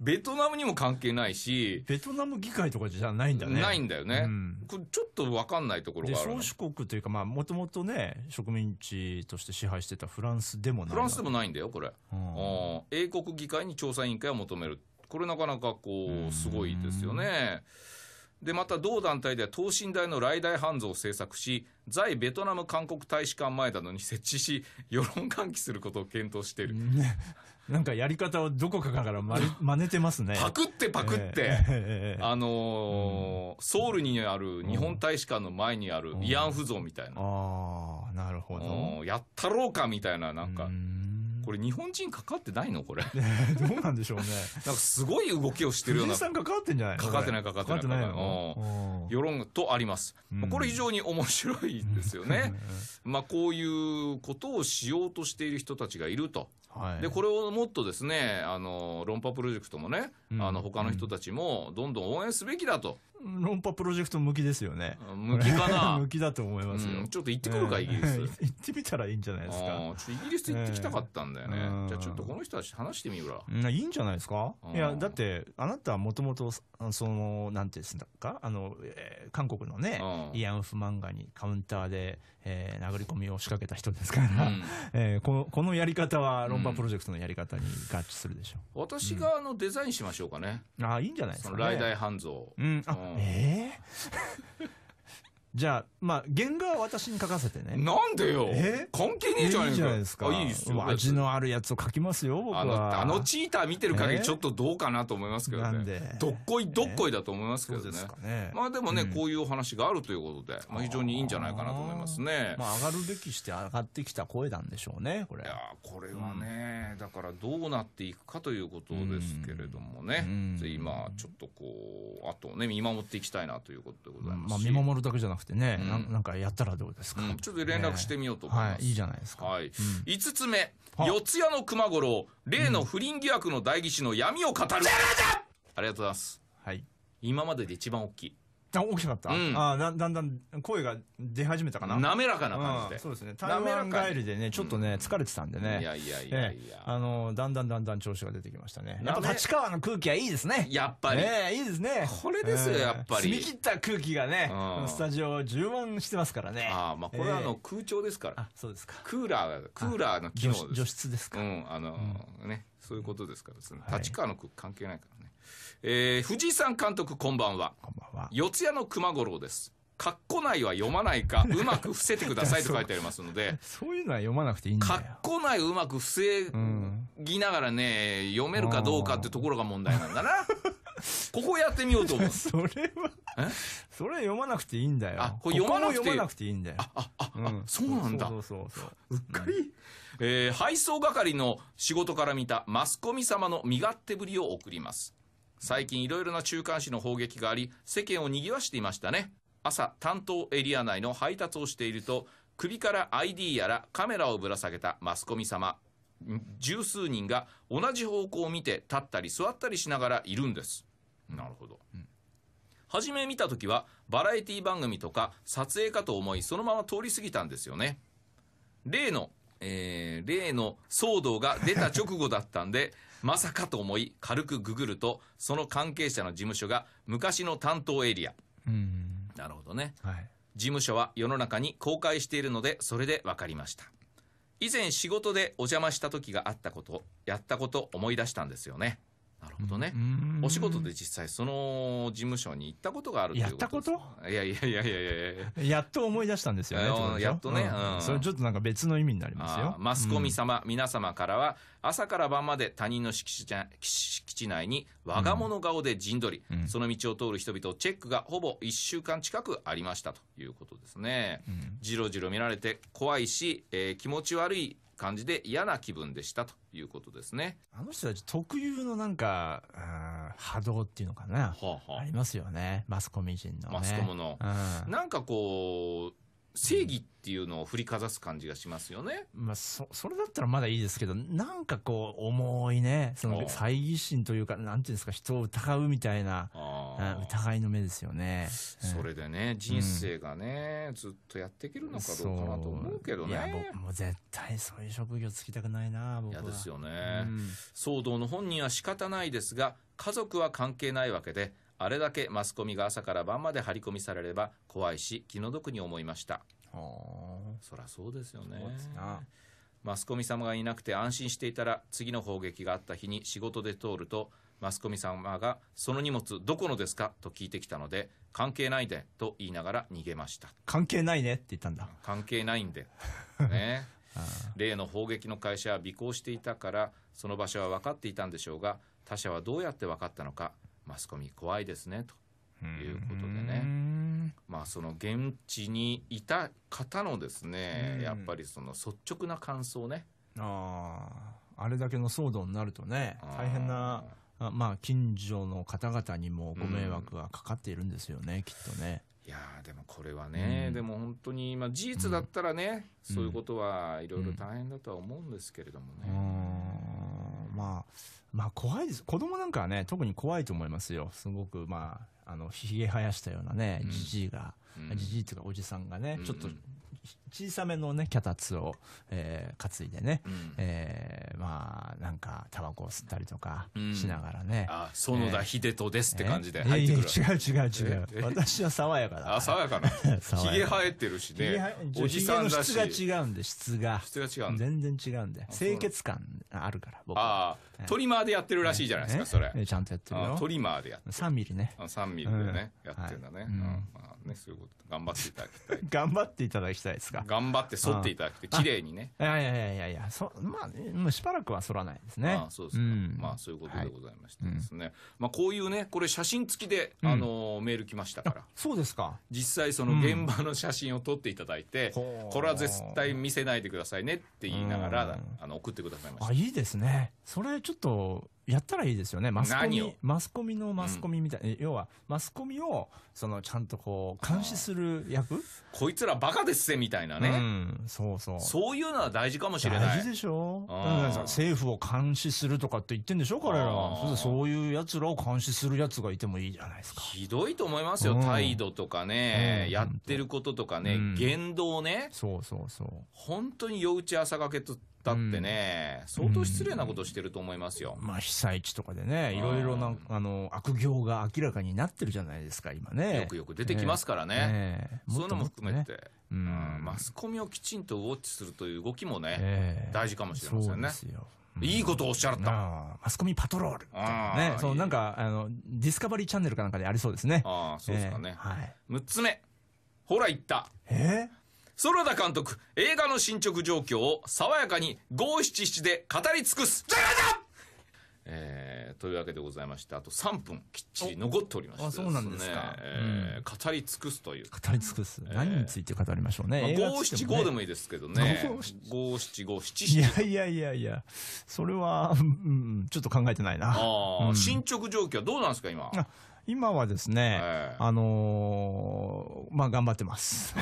ベトナムにも関係ないし。ベトナム議会とかじゃないんだね。ないんだよね。うん、これちょっとわかんないところがある、少子国というか、まあ、もともとね、植民地として支配してたフランスでもない。フランスでもないんだよ、これ。うん、英国議会に調査委員会を求める。これなかなかこう、すごいですよね。うんで、また同団体では等身大の来大半像を制作し、在ベトナム韓国大使館前などに設置し、世論喚起することを検討している。なんかやり方をどこかからま真似てますね。パクってパクって、えー、あのーソウルにある日本大使館の前にある慰安婦像みたいな。ああ、なるほど。やったろうかみたいな、なんか。うこれ日本人かかってないのこれ。どうなんでしょうね。なんかすごい動きをしてるような。さんかかってんじゃないかかってないかかってない。世論とあります。これ非常に面白いですよね。まあこういうことをしようとしている人たちがいると。はい、でこれをもっとですね、あの論破プロジェクトもね、あの他の人たちもどんどん応援すべきだと。論破プロジェクト向きですよね。向きかな 向きだと思いますよ、うん。ちょっと行ってくるか、イギリス。行ってみたらいいんじゃないですか。ちょっとイギリス行ってきたかったんだよね。じゃあちょっとこの人たち話してみるわ。いいんじゃないですかいや、だって、あなたはもともと、その、なんていうんですか、あの、えー、韓国のね、慰安婦漫画にカウンターで、えー、殴り込みを仕掛けた人ですから、うん、えー、この、このやり方は、論破プロジェクトのやり方に合致するでしょう。うん、私があのデザインしましょうかね。ああ、いいんじゃないですか、ね。ライダイハンゾうん。あええー、じゃあまあ、原画は私に書かせてね。なんでよ関係ねえじゃないですか。いいじゃないですか。いいですよ。味のあるやつを書きますよ、僕は。あの、あのチーター見てる限りちょっとどうかなと思いますけどね。なんでどっこいどっこいだと思いますけどね。ですかね。まあでもね、こういうお話があるということで、まあ非常にいいんじゃないかなと思いますね。まあ上がるべきして上がってきた声なんでしょうね、これ。いやこれはね、だからどうなっていくかということですけれどもね。今、ちょっとこう、あとね、見守っていきたいなということでございます。まあ見守るだけじゃなくてね。ななんかやったらどうですか、うん、ちょっと連絡してみようと思います。はい、いいじゃないですか。はい。5つ目、四谷の熊五郎、例の不倫疑惑の代議士の闇を語る。ありがとうございます。はい。今までで一番大きい。あ、大きくなった、うん、あだだんだん声が出始めたかな。滑らかな感じで。そうですね。台湾帰りでね、ちょっとね、疲れてたんでね。いやいやいやいや、あの、だんだんだんだん調子が出てきましたね。やっぱ立川の空気はいいですね。やっぱり。いいですね。これですよ、やっぱり。澄み切った空気がね、スタジオ充満してますからね。ああ、まあこれはあの、空調ですから。あ、そうですか。クーラー、クーラーの機能です。除湿ですか。うん、あの、ね、そういうことですから、立川の空気関係ないから。えー、藤井さん監督こんばんは。こんばんは。四谷の熊五郎です。カッコ内は読まないか、うまく伏せてくださいと書いてありますので。そういうのは読まなくていいんだよ。カッコ内うまく伏防ぎながらね、読めるかどうかってところが問題なんだな。ここやってみようと思う。それは、それ読まなくていいんだよ。あ、これ読まなくていい。読まていいんだよ。あ、あ、あ、うん、そうなんだ。そうそうそうう。っかり。えー、配送係の仕事から見たマスコミ様の身勝手ぶりを送ります。最近いろいろな中間市の砲撃があり世間を賑わしていましたね朝担当エリア内の配達をしていると首から ID やらカメラをぶら下げたマスコミ様十数人が同じ方向を見て立ったり座ったりしながらいるんですなるほど、うん、初め見た時はバラエティ番組とか撮影かと思いそのまま通り過ぎたんですよね例の、えー、例の騒動が出た直後だったんでまさかと思い軽くググるとその関係者の事務所が昔の担当エリア、うん、なるほどね、はい、事務所は世の中に公開しているのでそれで分かりました以前仕事でお邪魔した時があったことやったこと思い出したんですよねなるほどね。お仕事で実際その事務所に行ったことがあるやったこといやいやいやいやいややっと思い出したんですよね。やっとね、うんうん、それちょっとなんか別の意味になりますよ。マスコミ様、うん、皆様からは、朝から晩まで他人の敷地敷地内に我が物顔で陣取り、その道を通る人々をチェックがほぼ1週間近くありましたということですね。じろじろ見られて怖いし、えー、気持ち悪い感じで嫌な気分でしたということですね。あの人たち特有のなんか、うん、波動っていうのかな、はあはあ、ありますよね。マスコミ人の、ね、マスコミの、うん。なんかこう、正義っていうのを振りかざす感じがしますよね。まあ、そ、それだったらまだいいですけど、なんかこう、重いね、その、猜疑心というか、なんていうんですか、人を疑うみたいな、疑いの目ですよね。それでね、人生がね、うん、ずっとやっていけるのかどうかなと思うけどね。いや、僕も絶対そういう職業つきたくないな、僕は。ですよね、うん、騒動の本人は仕方ないですが、家族は関係ないわけで、あれだけマスコミが朝から晩まで張り込みされれば怖いし気の毒に思いましたそりゃそうですよねマスコミ様がいなくて安心していたら次の砲撃があった日に仕事で通るとマスコミ様が「その荷物どこのですか?」と聞いてきたので「関係ないで」と言いながら逃げました関係ないねって言ったんだ関係ないんで ね例の砲撃の会社は尾行していたからその場所は分かっていたんでしょうが他社はどうやって分かったのかマスコミ怖いですねということでね、まあ、その現地にいた方のですねやっぱりその率直な感想ね。ああれだけの騒動になるとね大変なまあ、近所の方々にもご迷惑がかかっているんですよね、うん、きっとね。いやでもこれはね、うん、でも本当に、まあ、事実だったらね、うん、そういうことはいろいろ大変だとは思うんですけれどもね。まあ、まあ怖いです。子供なんかはね、特に怖いと思いますよ。すごく、まあ、あの、ひげ生やしたようなね、じじいが、じじいっていうかおじさんがね、うんちょっと小さめのね、脚立を、えー、担いでね、うん、えー、まあ、なんか、タバコを吸ったりとかしながらね。うん、あ、園田秀人ですって感じで入ってくる。えー、違う違う違う。私は爽やかだ。あ、爽やかな。ひ げ生えてるしね。おじさんだし。質が違うんで、質が。質が違う全然違うんで。清潔感あるから、僕ああ、トリマーでやってるらしいじゃないですか、それ。ちゃんとやってるよ。トリマーでやってる。3ミリね。3ミリでね、やってるんだね。うん。まあね、そういうこと。頑張っていただきたい。頑張っていただきたい。ゃないですか。頑張って剃っていただくて、綺麗にね。いやいやいやいや、そまあ、もうしばらくは剃らないですね。ああそうですか、うん、まあ、そういうことでございましてですね。はいうん、まあ、こういうね、これ写真付きで、あの、メール来ましたから。そうですか。実際その現場の写真を撮っていただいて、これは絶対見せないでくださいねって言いながら、あの、送ってくださいました。あ、いいですね。それちょっと、やったらいいですよね。マスコミ。マスコミのマスコミみたいな、うん、要は、マスコミを、その、ちゃんとこう、監視する役こいつらバカですぜ、みたいなね、うん。そうそう。そういうのは大事かもしれない。大事でしょ政府を監視するとかって言ってんでしょ彼らは。そういうやつらを監視するやつがいてもいいじゃないですか。ひどいと思いますよ。態度とかね、やってることとかね、言動ね。そうそうそう。本当に夜打ち朝がけとったってね、うん、相当失礼なことしてると思いますよ。まあ、被災地とかでね、いろいろな、あの、悪行が明らかになってるじゃないですか、今ね。よくよく出てきますからね。そういうのも含めて。うん、マスコミをきちんとウォッチするという動きもね、大事かもしれませんね。いいことをおっしゃった。マスコミパトロール、ね。そう、なんか、あの、ディスカバリーチャンネルかなんかでありそうですね。ああ、そうですかね。はい。6つ目。ほら、言った。え園田監督、映画の進捗状況を爽やかに五七七で語り尽くす。えー、というわけでございまして、あと3分きっちり残っておりまして、ね、そうなんですか、えー、語り尽くすという。語り尽くす。何について語りましょうね。五七五でもいいですけどね。五七五七七。いやいやいやいや、それは、うん、ちょっと考えてないな。あ、うん、進捗状況はどうなんですか、今。今はですね、はいあのーまあ頑張ってます。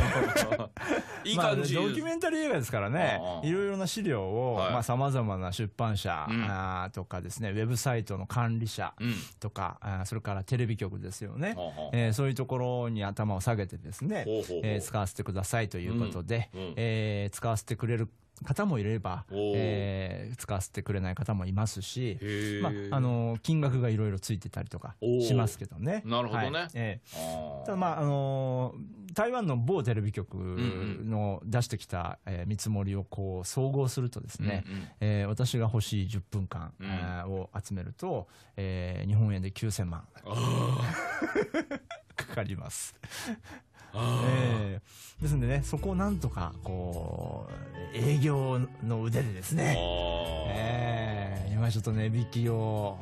いい感じまあドキュメンタリー映画ですからねあ、あいろいろな資料を、はいまあ様々な出版社、うんとかですね、ウェブサイトの管理者とか、あーそれからテレビ局ですよね、はあえーそういうところに頭を下げてですね、うほえー使わせてくださいということで、うんうんえー使わせてくれる方もいれば、えー、使わせてくれない方もいますし、まあ、あの金額がいろいろついてたりとかしますけどね。なるほどね。はい、えー、ただまあ、あの台湾の某テレビ局の出してきた、えー、見積もりをこう総合するとですね、うんうん、えー、私が欲しい10分間、うん、を集めると、えー、日本円で9000万 かかります。えー、ですんでね、そこをなんとか、こう、営業の腕でですね、えー、今ちょっと値引きを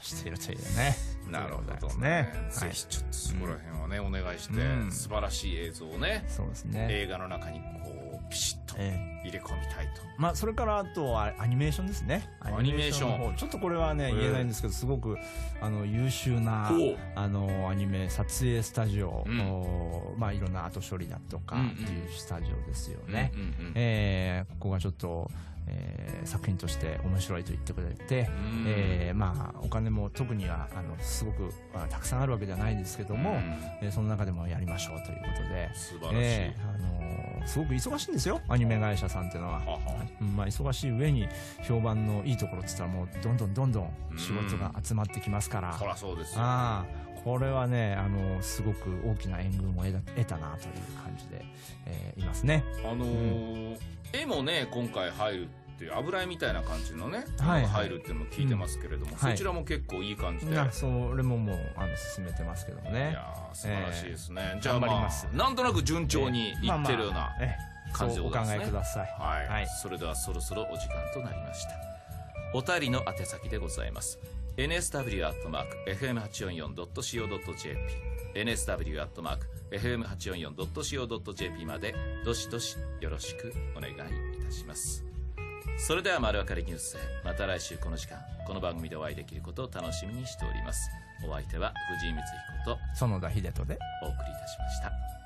しているというね。なるほどね。ぜひちょっとそこら辺はね、お願いして、素晴らしい映像をね、そうですね。映画の中にこう、ピシッと入れ込みたいと、えー、まあ、それからあとはアニメーションですねアニメーションちょっとこれはね言えないんですけどすごくあの優秀なあのアニメ撮影スタジオ、うん、まあ、いろんな後処理だとかっていうスタジオですよね、うんうん、えー、ここがちょっと、えー、作品として面白いと言ってくれて、えー、まあ、お金も特にはあのすごく、まあ、たくさんあるわけじゃないんですけども、えー、その中でもやりましょうということで素晴らしい、えー、あのすごく忙しいんですよアニメ会社さんっていうのは、はいまあ、忙しい上に評判のいいところっつったらもうどんどんどんどん仕事が集まってきますからそりゃそうですよ、あこれはねあのすごく大きな援軍を得た得たなという感じで、えー、いますねあのーうん、絵もね今回入るっていう油絵みたいな感じのね、はい、入るっていうのも聞いてますけれども、はい、そちらも結構いい感じで、はい、それももうあの進めてますけどもねいや素晴らしいですね、えー、じゃあまあまなんとなく順調にいってるような感じでございますね、まあまあお考えください、はい、はい、それではそろそろお時間となりましたお便りの宛先でございます nsw.fm844.co.jp nsw.fm844.co.jp までどしどしよろしくお願いいたします。それでは丸分かりニュースまた来週この時間この番組でお会いできることを楽しみにしておりますお相手は藤井光彦と園田秀人でお送りいたしました